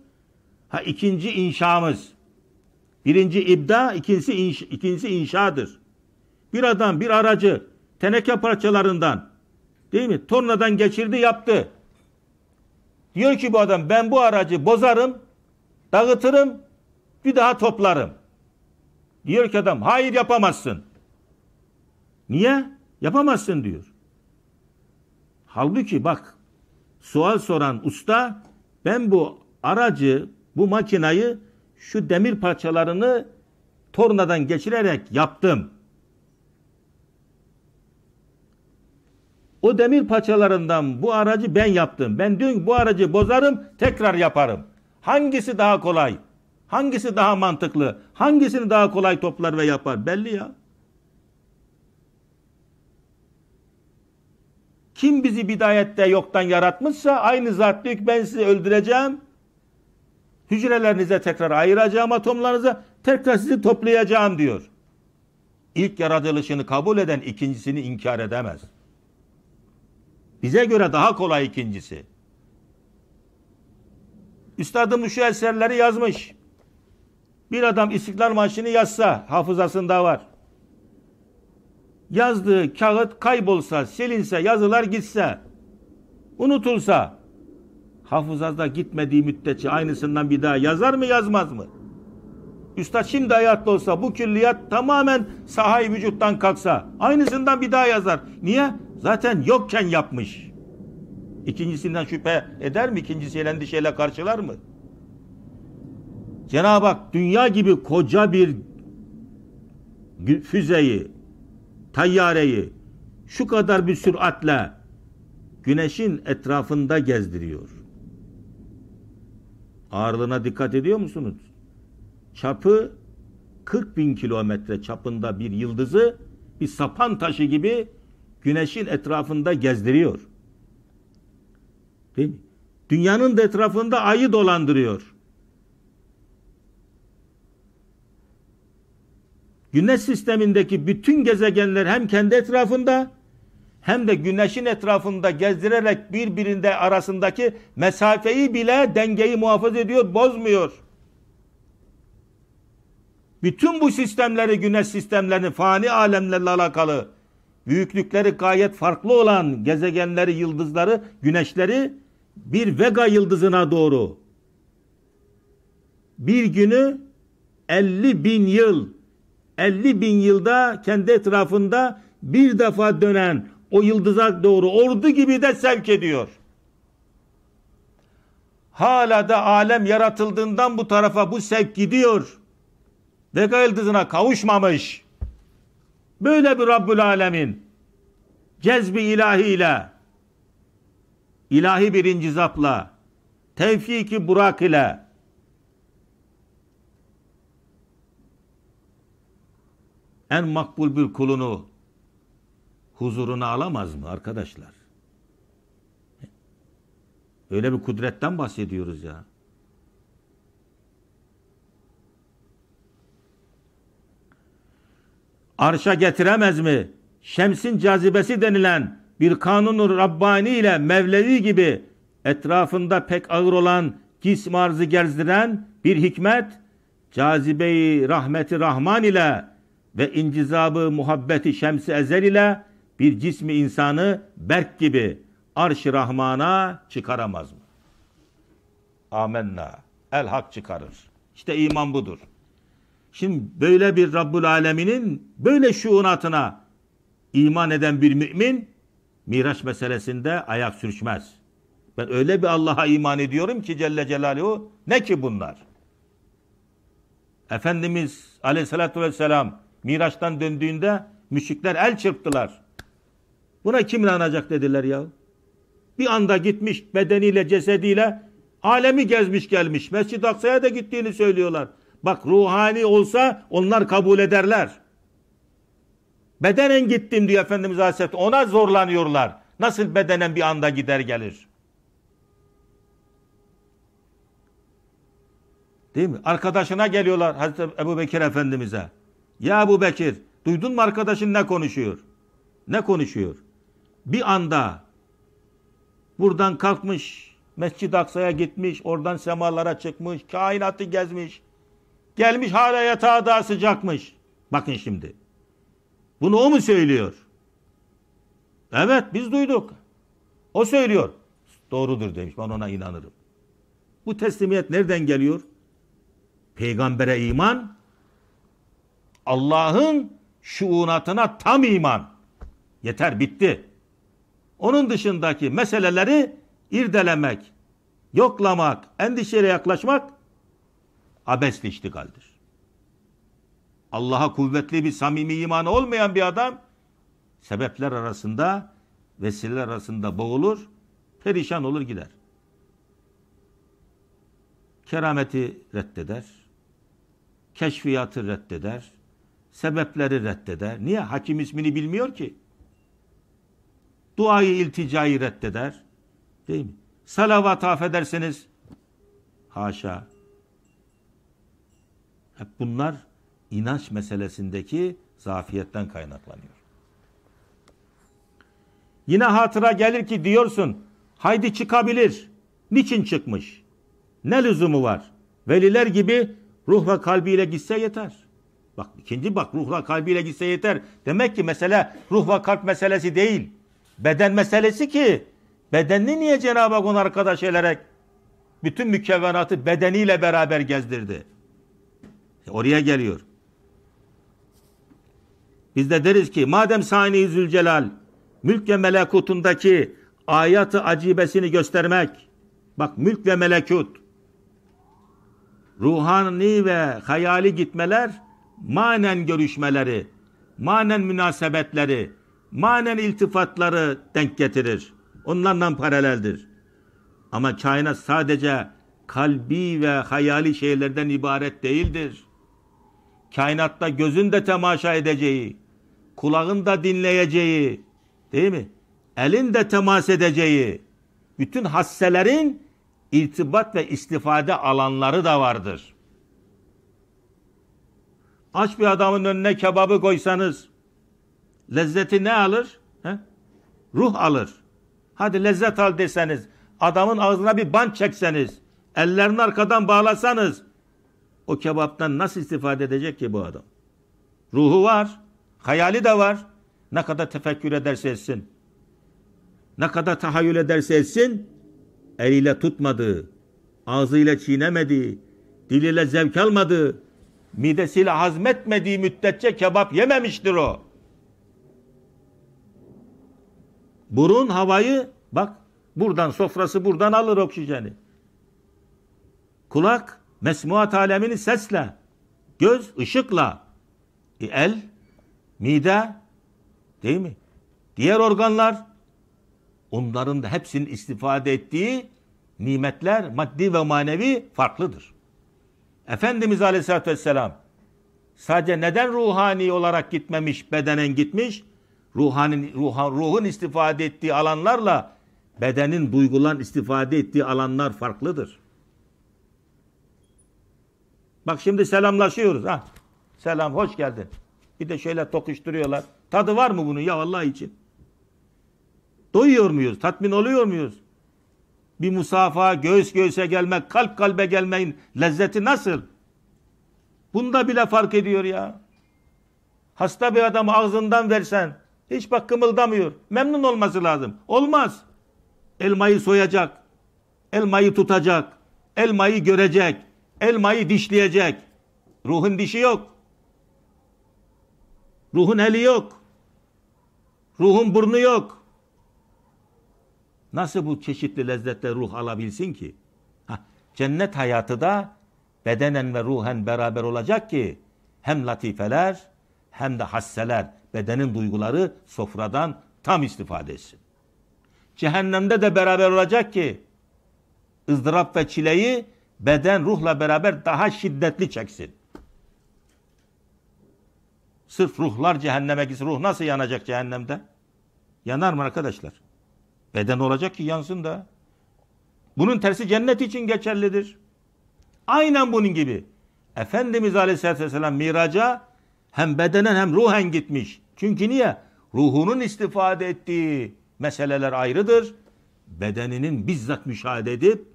ha ikinci inşamız. Birinci ibda, ikincisi, inş, ikincisi inşadır. Bir adam bir aracı teneke parçalarından değil mi? Tornadan geçirdi yaptı. Diyor ki bu adam ben bu aracı bozarım dağıtırım, bir daha toplarım. Diyor ki adam, hayır yapamazsın. Niye? Yapamazsın diyor. Halbuki bak, sual soran usta, ben bu aracı, bu makinayı, şu demir parçalarını tornadan geçirerek yaptım. O demir parçalarından bu aracı ben yaptım. Ben dün bu aracı bozarım, tekrar yaparım. Hangisi daha kolay? Hangisi daha mantıklı? Hangisini daha kolay toplar ve yapar? Belli ya. Kim bizi bidayette yoktan yaratmışsa aynı zat diyor ki ben sizi öldüreceğim. Hücrelerinize tekrar ayıracağım atomlarınıza tekrar sizi toplayacağım diyor. İlk yaratılışını kabul eden ikincisini inkar edemez. Bize göre daha kolay ikincisi. Üstadım şu eserleri yazmış. Bir adam İstiklal Marşı'nı yazsa hafızasında var. Yazdığı kağıt kaybolsa, silinse, yazılar gitse, unutulsa hafızada gitmediği müddetçe aynısından bir daha yazar mı yazmaz mı? Üstad şimdi hayatta olsa bu külliyat tamamen sahayı vücuttan kalksa aynısından bir daha yazar. Niye? Zaten yokken yapmış. İkincisinden şüphe eder mi? İkincisiyle endişeyle karşılar mı? Cenab-ı Hak dünya gibi koca bir füzeyi, tayyareyi şu kadar bir süratle güneşin etrafında gezdiriyor. Ağırlığına dikkat ediyor musunuz? Çapı 40 bin kilometre çapında bir yıldızı bir sapan taşı gibi güneşin etrafında gezdiriyor. Değil mi? Dünyanın da etrafında ayı dolandırıyor. Güneş sistemindeki bütün gezegenler hem kendi etrafında hem de güneşin etrafında gezdirerek birbirinde arasındaki mesafeyi bile dengeyi muhafaza ediyor, bozmuyor. Bütün bu sistemleri güneş sistemlerini fani alemlerle alakalı büyüklükleri gayet farklı olan gezegenleri, yıldızları, güneşleri bir Vega yıldızına doğru bir günü 50 bin yıl 50 bin yılda kendi etrafında bir defa dönen o yıldıza doğru ordu gibi de sevk ediyor. Hala da alem yaratıldığından bu tarafa bu sevk gidiyor. Vega yıldızına kavuşmamış. Böyle bir Rabbül Alemin cezbi ilahiyle ilahi bir incizapla, tevfiki burak ile, en makbul bir kulunu huzuruna alamaz mı arkadaşlar? Öyle bir kudretten bahsediyoruz ya. Arşa getiremez mi? Şemsin cazibesi denilen bir kanunu Rabbani ile Mevlevi gibi etrafında pek ağır olan cism arzı gezdiren bir hikmet, cazibeyi rahmeti rahman ile ve incizabı muhabbeti şemsi ezel ile bir cismi insanı berk gibi arş-ı rahmana çıkaramaz mı? Amenna. El hak çıkarır. İşte iman budur. Şimdi böyle bir Rabbul Aleminin böyle şuunatına iman eden bir mümin Miraç meselesinde ayak sürçmez. Ben öyle bir Allah'a iman ediyorum ki Celle Celaluhu ne ki bunlar? Efendimiz aleyhissalatü vesselam Miraç'tan döndüğünde müşrikler el çırptılar. Buna kim inanacak dediler ya. Bir anda gitmiş bedeniyle cesediyle alemi gezmiş gelmiş. Mescid-i Aksa'ya da gittiğini söylüyorlar. Bak ruhani olsa onlar kabul ederler. Bedenen gittim diyor Efendimiz Aleyhisselatü Ona zorlanıyorlar. Nasıl bedenen bir anda gider gelir? Değil mi? Arkadaşına geliyorlar Hazreti Ebu Bekir Efendimiz'e. Ya Ebu Bekir duydun mu arkadaşın ne konuşuyor? Ne konuşuyor? Bir anda buradan kalkmış, Mescid-i Aksa'ya gitmiş, oradan semalara çıkmış, kainatı gezmiş. Gelmiş hala yatağı daha sıcakmış. Bakın şimdi. Bunu o mu söylüyor? Evet biz duyduk. O söylüyor. Doğrudur demiş. Ben ona inanırım. Bu teslimiyet nereden geliyor? Peygambere iman, Allah'ın şuunatına tam iman. Yeter bitti. Onun dışındaki meseleleri irdelemek, yoklamak, endişeyle yaklaşmak abesli iştigaldir. Allah'a kuvvetli bir samimi iman olmayan bir adam sebepler arasında vesileler arasında boğulur, perişan olur gider. Kerameti reddeder, keşfiyatı reddeder, sebepleri reddeder. Niye? Hakim ismini bilmiyor ki. Duayı, ilticayı reddeder. Değil mi? Salavat affederseniz. Haşa. Hep bunlar inanç meselesindeki zafiyetten kaynaklanıyor. Yine hatıra gelir ki diyorsun haydi çıkabilir. Niçin çıkmış? Ne lüzumu var? Veliler gibi ruh ve kalbiyle gitse yeter. Bak ikinci bak ruhla kalbiyle gitse yeter. Demek ki mesele ruh ve kalp meselesi değil. Beden meselesi ki bedenini niye Cenab-ı Hak onu arkadaş ederek bütün mükevvenatı bedeniyle beraber gezdirdi? E, oraya geliyor. Biz de deriz ki madem Sani Zülcelal mülk ve melekutundaki ayatı acibesini göstermek. Bak mülk ve melekut. Ruhani ve hayali gitmeler manen görüşmeleri, manen münasebetleri, manen iltifatları denk getirir. Onlarla paraleldir. Ama kainat sadece kalbi ve hayali şeylerden ibaret değildir. Kainatta gözün de temaşa edeceği, kulağın da dinleyeceği, değil mi? Elin de temas edeceği, bütün hasselerin irtibat ve istifade alanları da vardır. Aç bir adamın önüne kebabı koysanız lezzeti ne alır? He? Ruh alır. Hadi lezzet al deseniz, adamın ağzına bir bant çekseniz, ellerini arkadan bağlasanız o kebaptan nasıl istifade edecek ki bu adam? Ruhu var. Hayali de var. Ne kadar tefekkür ederse etsin. Ne kadar tahayyül ederse etsin. Eliyle tutmadığı, ağzıyla çiğnemediği, diliyle zevk almadığı, midesiyle hazmetmediği müddetçe kebap yememiştir o. Burun havayı bak buradan sofrası buradan alır oksijeni. Kulak mesmuat alemini sesle, göz ışıkla, e, el mide değil mi? Diğer organlar onların da hepsinin istifade ettiği nimetler maddi ve manevi farklıdır. Efendimiz Aleyhisselatü Vesselam sadece neden ruhani olarak gitmemiş, bedenen gitmiş? Ruhanin, ruha, ruhun istifade ettiği alanlarla bedenin duygulan istifade ettiği alanlar farklıdır. Bak şimdi selamlaşıyoruz. Ha. Selam, hoş geldin. Bir de şöyle tokuşturuyorlar. Tadı var mı bunun ya Allah için? Doyuyor muyuz? Tatmin oluyor muyuz? Bir musafa, göğüs göğüse gelmek, kalp kalbe gelmeyin lezzeti nasıl? Bunda bile fark ediyor ya. Hasta bir adam ağzından versen hiç bak kımıldamıyor. Memnun olması lazım. Olmaz. Elmayı soyacak. Elmayı tutacak. Elmayı görecek. Elmayı dişleyecek. Ruhun dişi yok. Ruhun eli yok. Ruhun burnu yok. Nasıl bu çeşitli lezzetler ruh alabilsin ki? Hah, cennet hayatı da bedenen ve ruhen beraber olacak ki hem latifeler hem de hasseler, bedenin duyguları sofradan tam istifade etsin. Cehennemde de beraber olacak ki ızdırap ve çileyi beden ruhla beraber daha şiddetli çeksin. Sırf ruhlar cehenneme gitsin. Ruh nasıl yanacak cehennemde? Yanar mı arkadaşlar? Beden olacak ki yansın da. Bunun tersi cennet için geçerlidir. Aynen bunun gibi. Efendimiz Aleyhisselatü Vesselam miraca hem bedenen hem ruhen gitmiş. Çünkü niye? Ruhunun istifade ettiği meseleler ayrıdır. Bedeninin bizzat müşahede edip,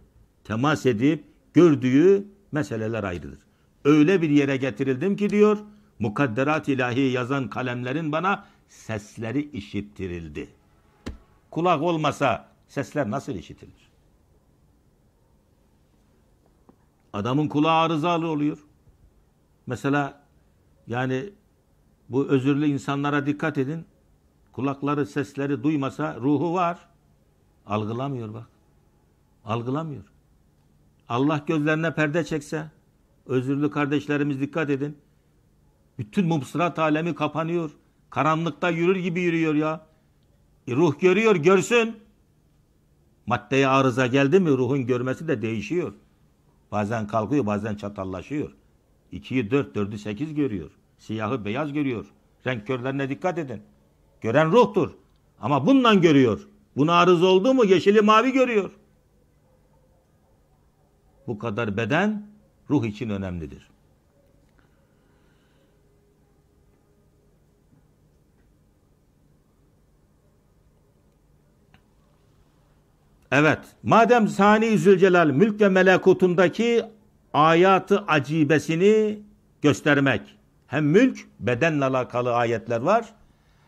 temas edip gördüğü meseleler ayrıdır. Öyle bir yere getirildim ki diyor, mukadderat ilahi yazan kalemlerin bana sesleri işittirildi. Kulak olmasa sesler nasıl işitilir? Adamın kulağı arızalı oluyor. Mesela yani bu özürlü insanlara dikkat edin. Kulakları sesleri duymasa ruhu var. Algılamıyor bak. Algılamıyor. Allah gözlerine perde çekse, özürlü kardeşlerimiz dikkat edin. Bütün mumsırat alemi kapanıyor. Karanlıkta yürür gibi yürüyor ya. E ruh görüyor, görsün. Maddeye arıza geldi mi ruhun görmesi de değişiyor. Bazen kalkıyor, bazen çatallaşıyor. İkiyi dört, dördü sekiz görüyor. Siyahı beyaz görüyor. Renk körlerine dikkat edin. Gören ruhtur. Ama bundan görüyor. Buna arız oldu mu yeşili mavi görüyor. Bu kadar beden ruh için önemlidir. Evet. Madem Sani Zülcelal mülk ve melekutundaki ayatı acibesini göstermek. Hem mülk bedenle alakalı ayetler var.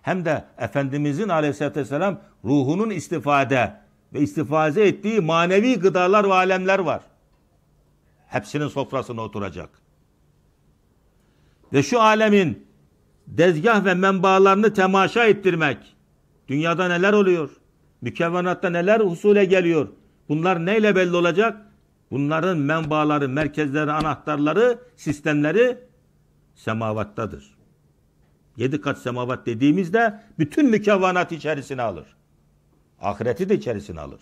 Hem de Efendimizin aleyhissalatü vesselam ruhunun istifade ve istifade ettiği manevi gıdalar ve alemler var. Hepsinin sofrasına oturacak. Ve şu alemin dezgah ve menbaalarını temaşa ettirmek. Dünyada neler oluyor? Mükevvenatta neler husule geliyor? Bunlar neyle belli olacak? Bunların menbaları, merkezleri, anahtarları, sistemleri semavattadır. Yedi kat semavat dediğimizde bütün mükevvanat içerisine alır. Ahireti de içerisine alır.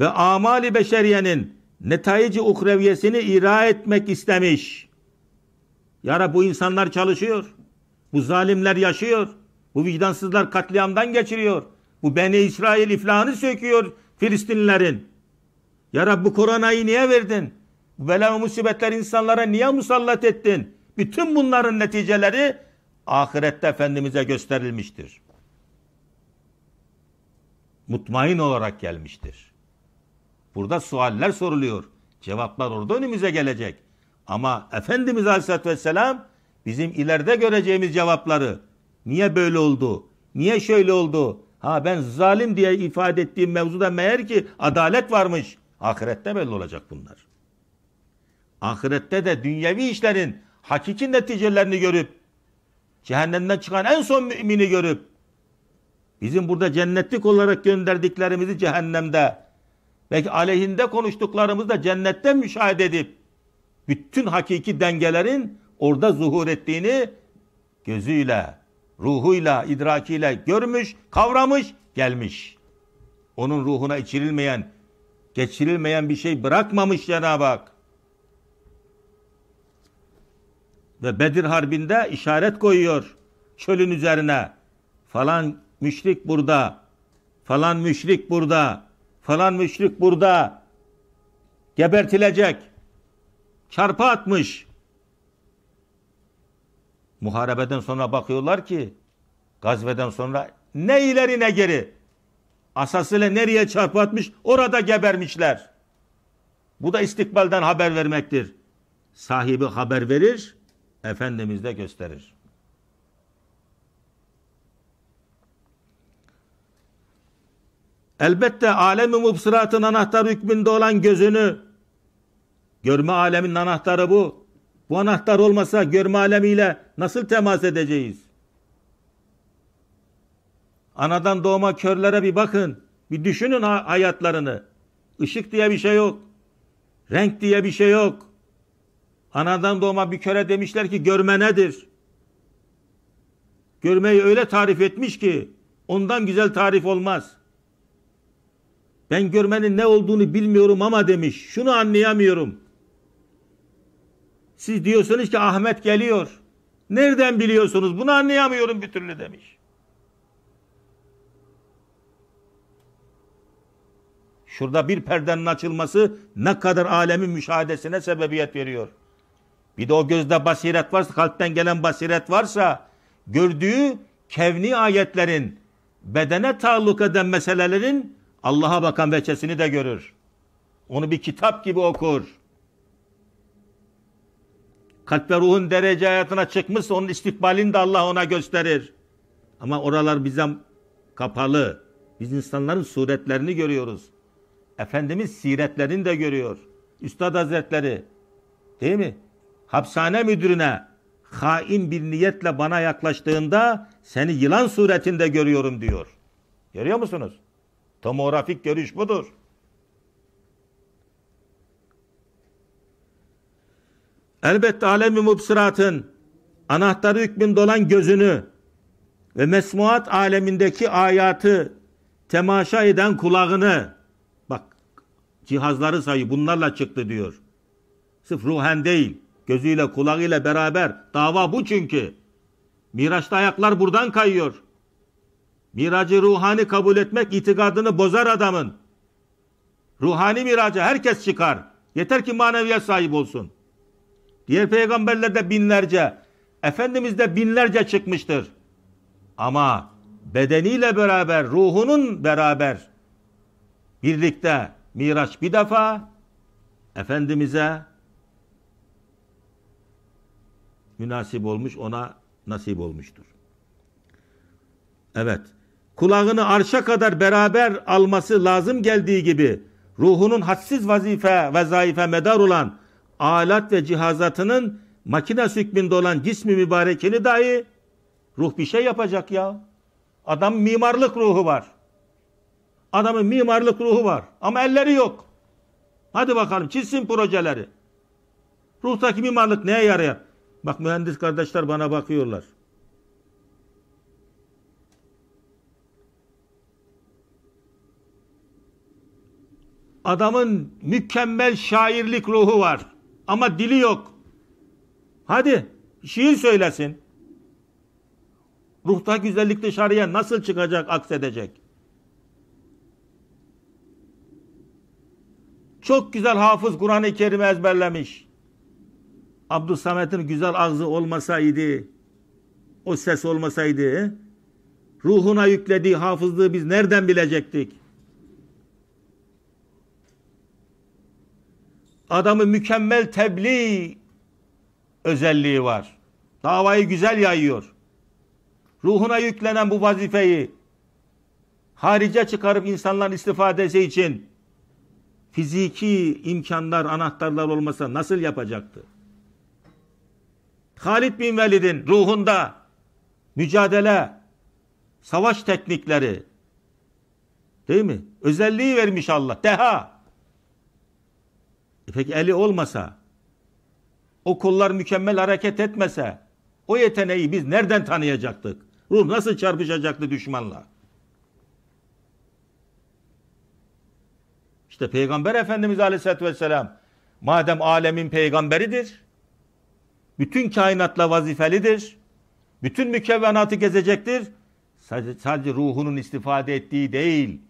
Ve amali beşeriyenin netayici uhreviyesini ira etmek istemiş. Yara bu insanlar çalışıyor. Bu zalimler yaşıyor. Bu vicdansızlar katliamdan geçiriyor. Bu Beni İsrail iflahını söküyor Filistinlilerin. Ya Rab bu koronayı niye verdin? Bu bela ve musibetler insanlara niye musallat ettin? Bütün bunların neticeleri ahirette Efendimiz'e gösterilmiştir. Mutmain olarak gelmiştir. Burada sualler soruluyor. Cevaplar orada önümüze gelecek. Ama Efendimiz Aleyhisselatü Vesselam bizim ileride göreceğimiz cevapları Niye böyle oldu? Niye şöyle oldu? Ha ben zalim diye ifade ettiğim mevzuda meğer ki adalet varmış. Ahirette belli olacak bunlar. Ahirette de dünyevi işlerin hakiki neticelerini görüp cehennemden çıkan en son mümini görüp bizim burada cennetlik olarak gönderdiklerimizi cehennemde belki aleyhinde konuştuklarımızı da cennette müşahede edip bütün hakiki dengelerin orada zuhur ettiğini gözüyle, ruhuyla, idrakiyle görmüş, kavramış, gelmiş. Onun ruhuna içirilmeyen, geçirilmeyen bir şey bırakmamış Cenab-ı Hak. Ve Bedir Harbi'nde işaret koyuyor çölün üzerine. Falan müşrik burada, falan müşrik burada, falan müşrik burada. Gebertilecek. Çarpı atmış. Muharebeden sonra bakıyorlar ki gazveden sonra ne ileri ne geri. Asasıyla nereye çarpatmış orada gebermişler. Bu da istikbalden haber vermektir. Sahibi haber verir, Efendimiz de gösterir. Elbette alemin mubsiratın anahtar hükmünde olan gözünü görme aleminin anahtarı bu. Bu anahtar olmasa görme alemiyle nasıl temas edeceğiz? Anadan doğma körlere bir bakın. Bir düşünün hayatlarını. Işık diye bir şey yok. Renk diye bir şey yok. Anadan doğma bir köre demişler ki görme nedir? Görmeyi öyle tarif etmiş ki ondan güzel tarif olmaz. Ben görmenin ne olduğunu bilmiyorum ama demiş. Şunu anlayamıyorum. Siz diyorsunuz ki Ahmet geliyor. Nereden biliyorsunuz? Bunu anlayamıyorum bir türlü demiş. Şurada bir perdenin açılması ne kadar alemin müşahadesine sebebiyet veriyor. Bir de o gözde basiret varsa, kalpten gelen basiret varsa gördüğü kevni ayetlerin bedene taalluk eden meselelerin Allah'a bakan veçesini de görür. Onu bir kitap gibi okur. Kalp ve ruhun derece hayatına çıkmışsa onun istikbalini de Allah ona gösterir. Ama oralar bize kapalı. Biz insanların suretlerini görüyoruz. Efendimiz siretlerini de görüyor. Üstad Hazretleri değil mi? Hapishane müdürüne hain bir niyetle bana yaklaştığında seni yılan suretinde görüyorum diyor. Görüyor musunuz? Tomografik görüş budur. Elbette alemi mubsiratın anahtarı hükmünde olan gözünü ve mesmuat alemindeki ayatı temaşa eden kulağını bak cihazları sayı bunlarla çıktı diyor. Sırf ruhen değil gözüyle kulağıyla beraber dava bu çünkü. Miraçta ayaklar buradan kayıyor. Miracı ruhani kabul etmek itikadını bozar adamın. Ruhani miraca herkes çıkar. Yeter ki maneviyat sahip olsun. Diğer peygamberlerde binlerce, Efendimiz'de binlerce çıkmıştır. Ama bedeniyle beraber, ruhunun beraber birlikte Miraç bir defa Efendimiz'e münasip olmuş, ona nasip olmuştur. Evet, kulağını arşa kadar beraber alması lazım geldiği gibi ruhunun hadsiz vazife, vezaife medar olan alat ve cihazatının makine hükmünde olan cismi mübarekini dahi ruh bir şey yapacak ya. Adam mimarlık ruhu var. Adamın mimarlık ruhu var ama elleri yok. Hadi bakalım çizsin projeleri. Ruhtaki mimarlık neye yarayar? Bak mühendis kardeşler bana bakıyorlar. Adamın mükemmel şairlik ruhu var ama dili yok. Hadi şiir söylesin. Ruhta güzellik dışarıya nasıl çıkacak, aksedecek? Çok güzel hafız Kur'an-ı Kerim'i ezberlemiş. Abdüssamet'in güzel ağzı olmasaydı, o ses olmasaydı, ruhuna yüklediği hafızlığı biz nereden bilecektik? Adamı mükemmel tebliğ özelliği var. Davayı güzel yayıyor. Ruhuna yüklenen bu vazifeyi harice çıkarıp insanların istifadesi için fiziki imkanlar, anahtarlar olmasa nasıl yapacaktı? Halid bin Velid'in ruhunda mücadele, savaş teknikleri değil mi? Özelliği vermiş Allah. Deha. E peki eli olmasa, o kollar mükemmel hareket etmese, o yeteneği biz nereden tanıyacaktık? Ruh nasıl çarpışacaktı düşmanla? İşte Peygamber Efendimiz Aleyhisselatü Vesselam madem alemin peygamberidir, bütün kainatla vazifelidir, bütün mükevvenatı gezecektir, sadece ruhunun istifade ettiği değil,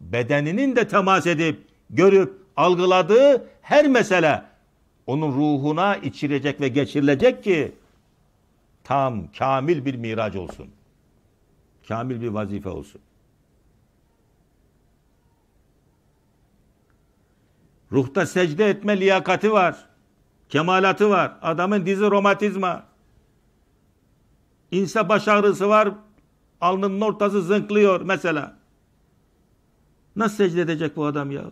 bedeninin de temas edip, görüp, algıladığı her mesele onun ruhuna içirecek ve geçirilecek ki tam, kamil bir miraç olsun. Kamil bir vazife olsun. Ruhta secde etme liyakati var. Kemalatı var. Adamın dizi romatizma. İnse baş ağrısı var. Alnının ortası zınklıyor mesela. Nasıl secde edecek bu adam ya?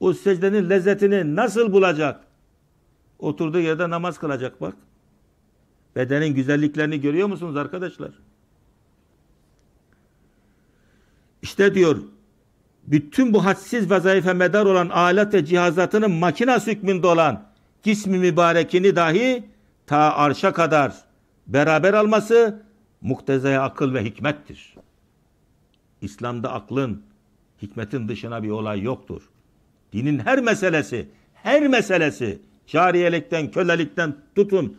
O secdenin lezzetini nasıl bulacak? Oturduğu yerde namaz kılacak bak. Bedenin güzelliklerini görüyor musunuz arkadaşlar? İşte diyor bütün bu hadsiz vazife medar olan alet ve cihazatının makina hükmünde olan cismi mübarekini dahi ta arşa kadar beraber alması muktezaya akıl ve hikmettir. İslam'da aklın, hikmetin dışına bir olay yoktur. Dinin her meselesi, her meselesi cariyelikten, kölelikten tutun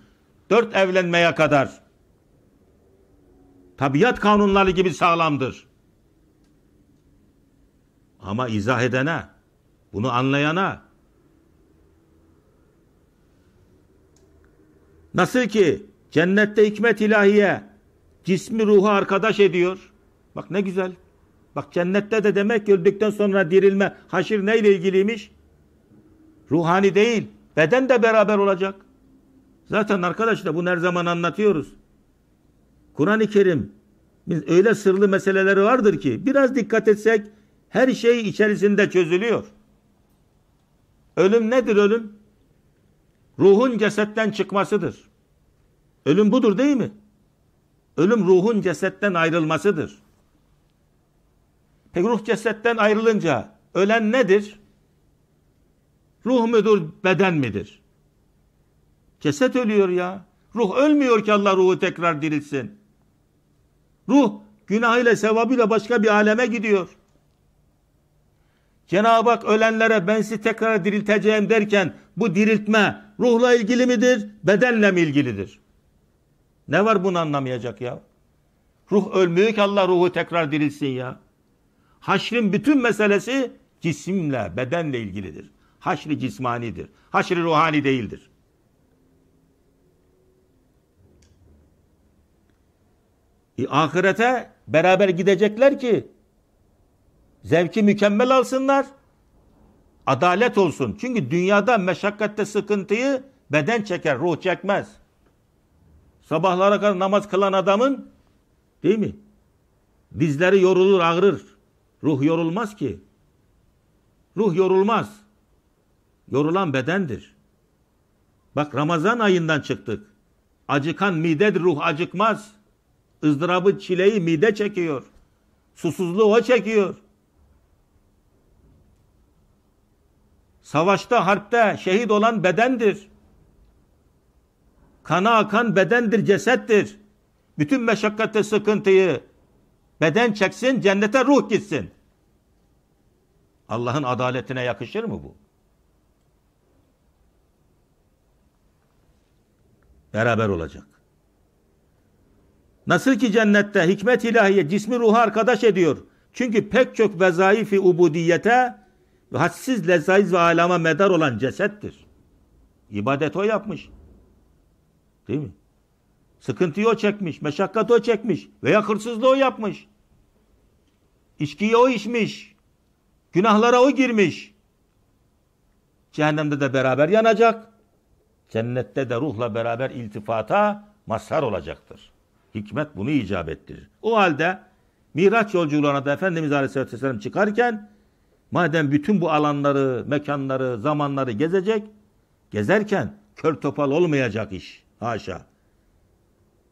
dört evlenmeye kadar tabiat kanunları gibi sağlamdır. Ama izah edene, bunu anlayana nasıl ki cennette hikmet ilahiye cismi ruhu arkadaş ediyor. Bak ne güzel. Bak cennette de demek ki öldükten sonra dirilme. Haşir neyle ilgiliymiş? Ruhani değil. Beden de beraber olacak. Zaten arkadaşlar bunu her zaman anlatıyoruz. Kur'an-ı Kerim öyle sırlı meseleleri vardır ki biraz dikkat etsek her şey içerisinde çözülüyor. Ölüm nedir ölüm? Ruhun cesetten çıkmasıdır. Ölüm budur değil mi? Ölüm ruhun cesetten ayrılmasıdır. E, ruh cesetten ayrılınca ölen nedir? Ruh müdür, beden midir? Ceset ölüyor ya. Ruh ölmüyor ki Allah ruhu tekrar dirilsin. Ruh günahıyla, sevabıyla başka bir aleme gidiyor. Cenab-ı Hak ölenlere ben sizi tekrar dirilteceğim derken bu diriltme ruhla ilgili midir, bedenle mi ilgilidir? Ne var bunu anlamayacak ya? Ruh ölmüyor ki Allah ruhu tekrar dirilsin ya. Haşrın bütün meselesi cisimle, bedenle ilgilidir. Haşri cismanidir. Haşri ruhani değildir. E, ahirete beraber gidecekler ki zevki mükemmel alsınlar. Adalet olsun. Çünkü dünyada meşakkatte sıkıntıyı beden çeker, ruh çekmez. Sabahlara kadar namaz kılan adamın değil mi? Dizleri yorulur, ağrır. Ruh yorulmaz ki. Ruh yorulmaz. Yorulan bedendir. Bak Ramazan ayından çıktık. Acıkan midedir ruh acıkmaz. Izdırabı çileyi mide çekiyor. Susuzluğu o çekiyor. Savaşta, harpte şehit olan bedendir. Kana akan bedendir, cesettir. Bütün meşakkatte sıkıntıyı, Beden çeksin, cennete ruh gitsin. Allah'ın adaletine yakışır mı bu? Beraber olacak. Nasıl ki cennette hikmet ilahiye cismi ruhu arkadaş ediyor. Çünkü pek çok vezaifi ubudiyete ve hadsiz lezaiz ve alama medar olan cesettir. İbadet o yapmış. Değil mi? Sıkıntıyı o çekmiş, meşakkatı o çekmiş veya hırsızlığı o yapmış. İçkiyi o içmiş. Günahlara o girmiş. Cehennemde de beraber yanacak. Cennette de ruhla beraber iltifata mazhar olacaktır. Hikmet bunu icap ettirir. O halde Miraç yolculuğuna da Efendimiz Aleyhisselatü Vesselam çıkarken madem bütün bu alanları, mekanları, zamanları gezecek, gezerken kör topal olmayacak iş. Haşa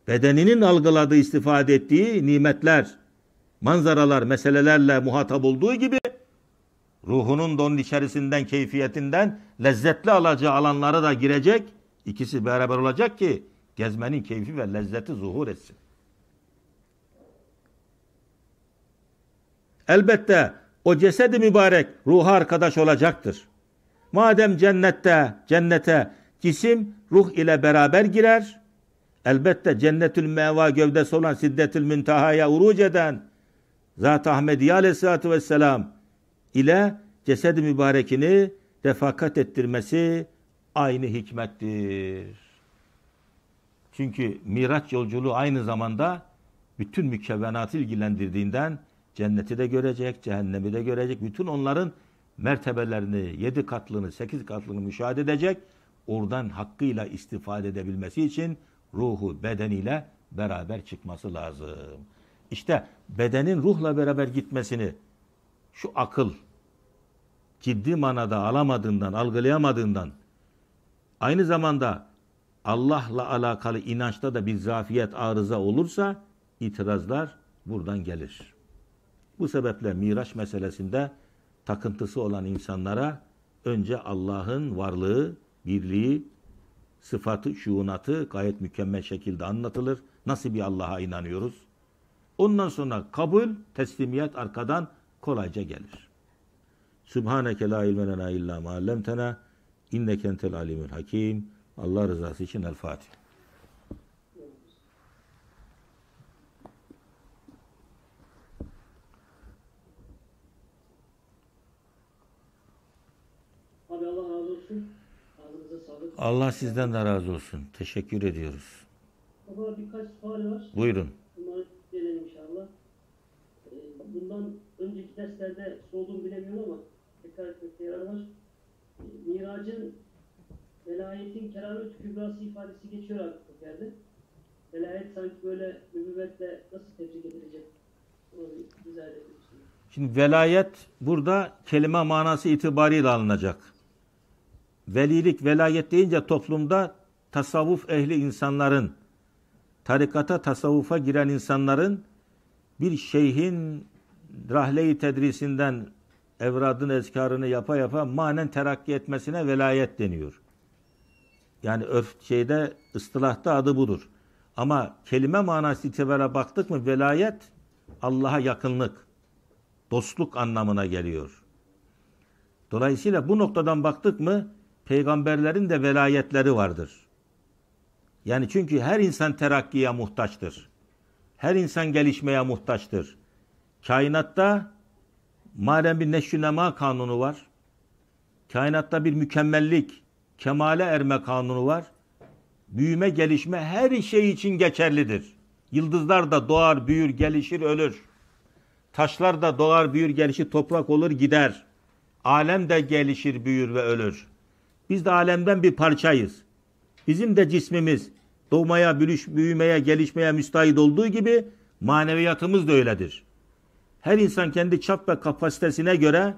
bedeninin algıladığı, istifade ettiği nimetler, manzaralar, meselelerle muhatap olduğu gibi ruhunun da onun içerisinden, keyfiyetinden lezzetli alacağı alanlara da girecek. İkisi beraber olacak ki gezmenin keyfi ve lezzeti zuhur etsin. Elbette o cesedi mübarek ruha arkadaş olacaktır. Madem cennette, cennete cisim ruh ile beraber girer, Elbette cennetül meva gövdesi olan siddetül müntahaya uruc eden Zat-ı Ahmediye aleyhissalatü vesselam ile cesedi mübarekini defakat ettirmesi aynı hikmettir. Çünkü miraç yolculuğu aynı zamanda bütün mükevvenatı ilgilendirdiğinden cenneti de görecek, cehennemi de görecek. Bütün onların mertebelerini, yedi katlığını sekiz katlığını müşahede edecek. Oradan hakkıyla istifade edebilmesi için ruhu bedeniyle beraber çıkması lazım. İşte bedenin ruhla beraber gitmesini şu akıl ciddi manada alamadığından, algılayamadığından aynı zamanda Allah'la alakalı inançta da bir zafiyet arıza olursa itirazlar buradan gelir. Bu sebeple miraç meselesinde takıntısı olan insanlara önce Allah'ın varlığı, birliği sıfatı, şuunatı gayet mükemmel şekilde anlatılır. Nasıl bir Allah'a inanıyoruz? Ondan sonra kabul, teslimiyet arkadan kolayca gelir. Subhaneke la ilme lena illa ma inneke entel alimul hakim. Allah rızası için El Fatiha. Allah sizden de razı olsun. Teşekkür ediyoruz. Baba birkaç sual var. Buyurun. Bunları gelelim inşallah. Ee, bundan önceki derslerde sorduğumu bilemiyorum ama tekrar etmekte yarar var. Ee, miracın velayetin keramet kübrası ifadesi geçiyor artık yerde. Velayet sanki böyle nübüvvetle nasıl tebrik edilecek? Onu bir Şimdi velayet burada kelime manası itibariyle alınacak velilik, velayet deyince toplumda tasavvuf ehli insanların, tarikata, tasavvufa giren insanların bir şeyhin rahleyi tedrisinden evradın ezkarını yapa yapa manen terakki etmesine velayet deniyor. Yani örf şeyde ıstılahta adı budur. Ama kelime manası itibara baktık mı velayet Allah'a yakınlık, dostluk anlamına geliyor. Dolayısıyla bu noktadan baktık mı peygamberlerin de velayetleri vardır. Yani çünkü her insan terakkiye muhtaçtır. Her insan gelişmeye muhtaçtır. Kainatta madem bir neşünema kanunu var, kainatta bir mükemmellik, kemale erme kanunu var, büyüme, gelişme her şey için geçerlidir. Yıldızlar da doğar, büyür, gelişir, ölür. Taşlar da doğar, büyür, gelişir, toprak olur, gider. Alem de gelişir, büyür ve ölür. Biz de alemden bir parçayız. Bizim de cismimiz doğmaya, bülüş, büyümeye, gelişmeye müstahit olduğu gibi maneviyatımız da öyledir. Her insan kendi çap ve kapasitesine göre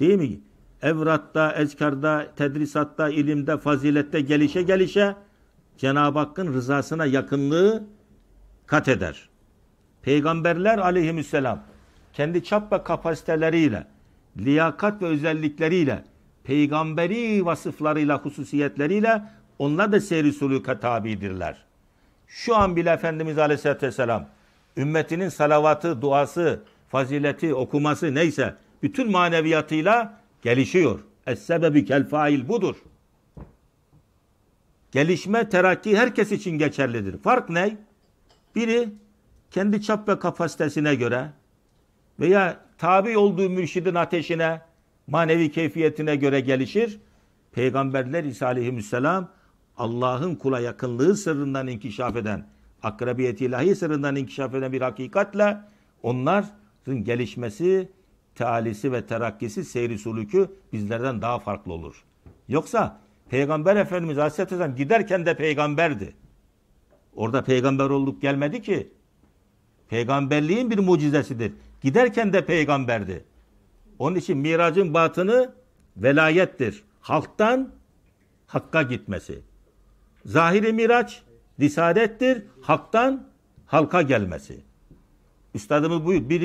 değil mi? Evratta, ezkarda, tedrisatta, ilimde, fazilette gelişe gelişe Cenab-ı Hakk'ın rızasına yakınlığı kat eder. Peygamberler aleyhisselam kendi çap ve kapasiteleriyle, liyakat ve özellikleriyle peygamberi vasıflarıyla, hususiyetleriyle onlar da seyri suluka tabidirler. Şu an bile Efendimiz Aleyhisselatü Vesselam ümmetinin salavatı, duası, fazileti, okuması neyse bütün maneviyatıyla gelişiyor. Es sebebi kel fail budur. Gelişme, terakki herkes için geçerlidir. Fark ne? Biri kendi çap ve kapasitesine göre veya tabi olduğu mürşidin ateşine manevi keyfiyetine göre gelişir. Peygamberler İsa aleyhisselam Allah'ın kula yakınlığı sırrından inkişaf eden, akrabiyeti ilahi sırrından inkişaf eden bir hakikatle onların gelişmesi, talisi ve terakkisi, seyri sulükü bizlerden daha farklı olur. Yoksa Peygamber Efendimiz Aleyhisselam giderken de peygamberdi. Orada peygamber olduk gelmedi ki. Peygamberliğin bir mucizesidir. Giderken de peygamberdi. Onun için miracın batını velayettir. Halktan hakka gitmesi. Zahiri miraç risalettir. halktan halka gelmesi. Üstadımız buyur. Bir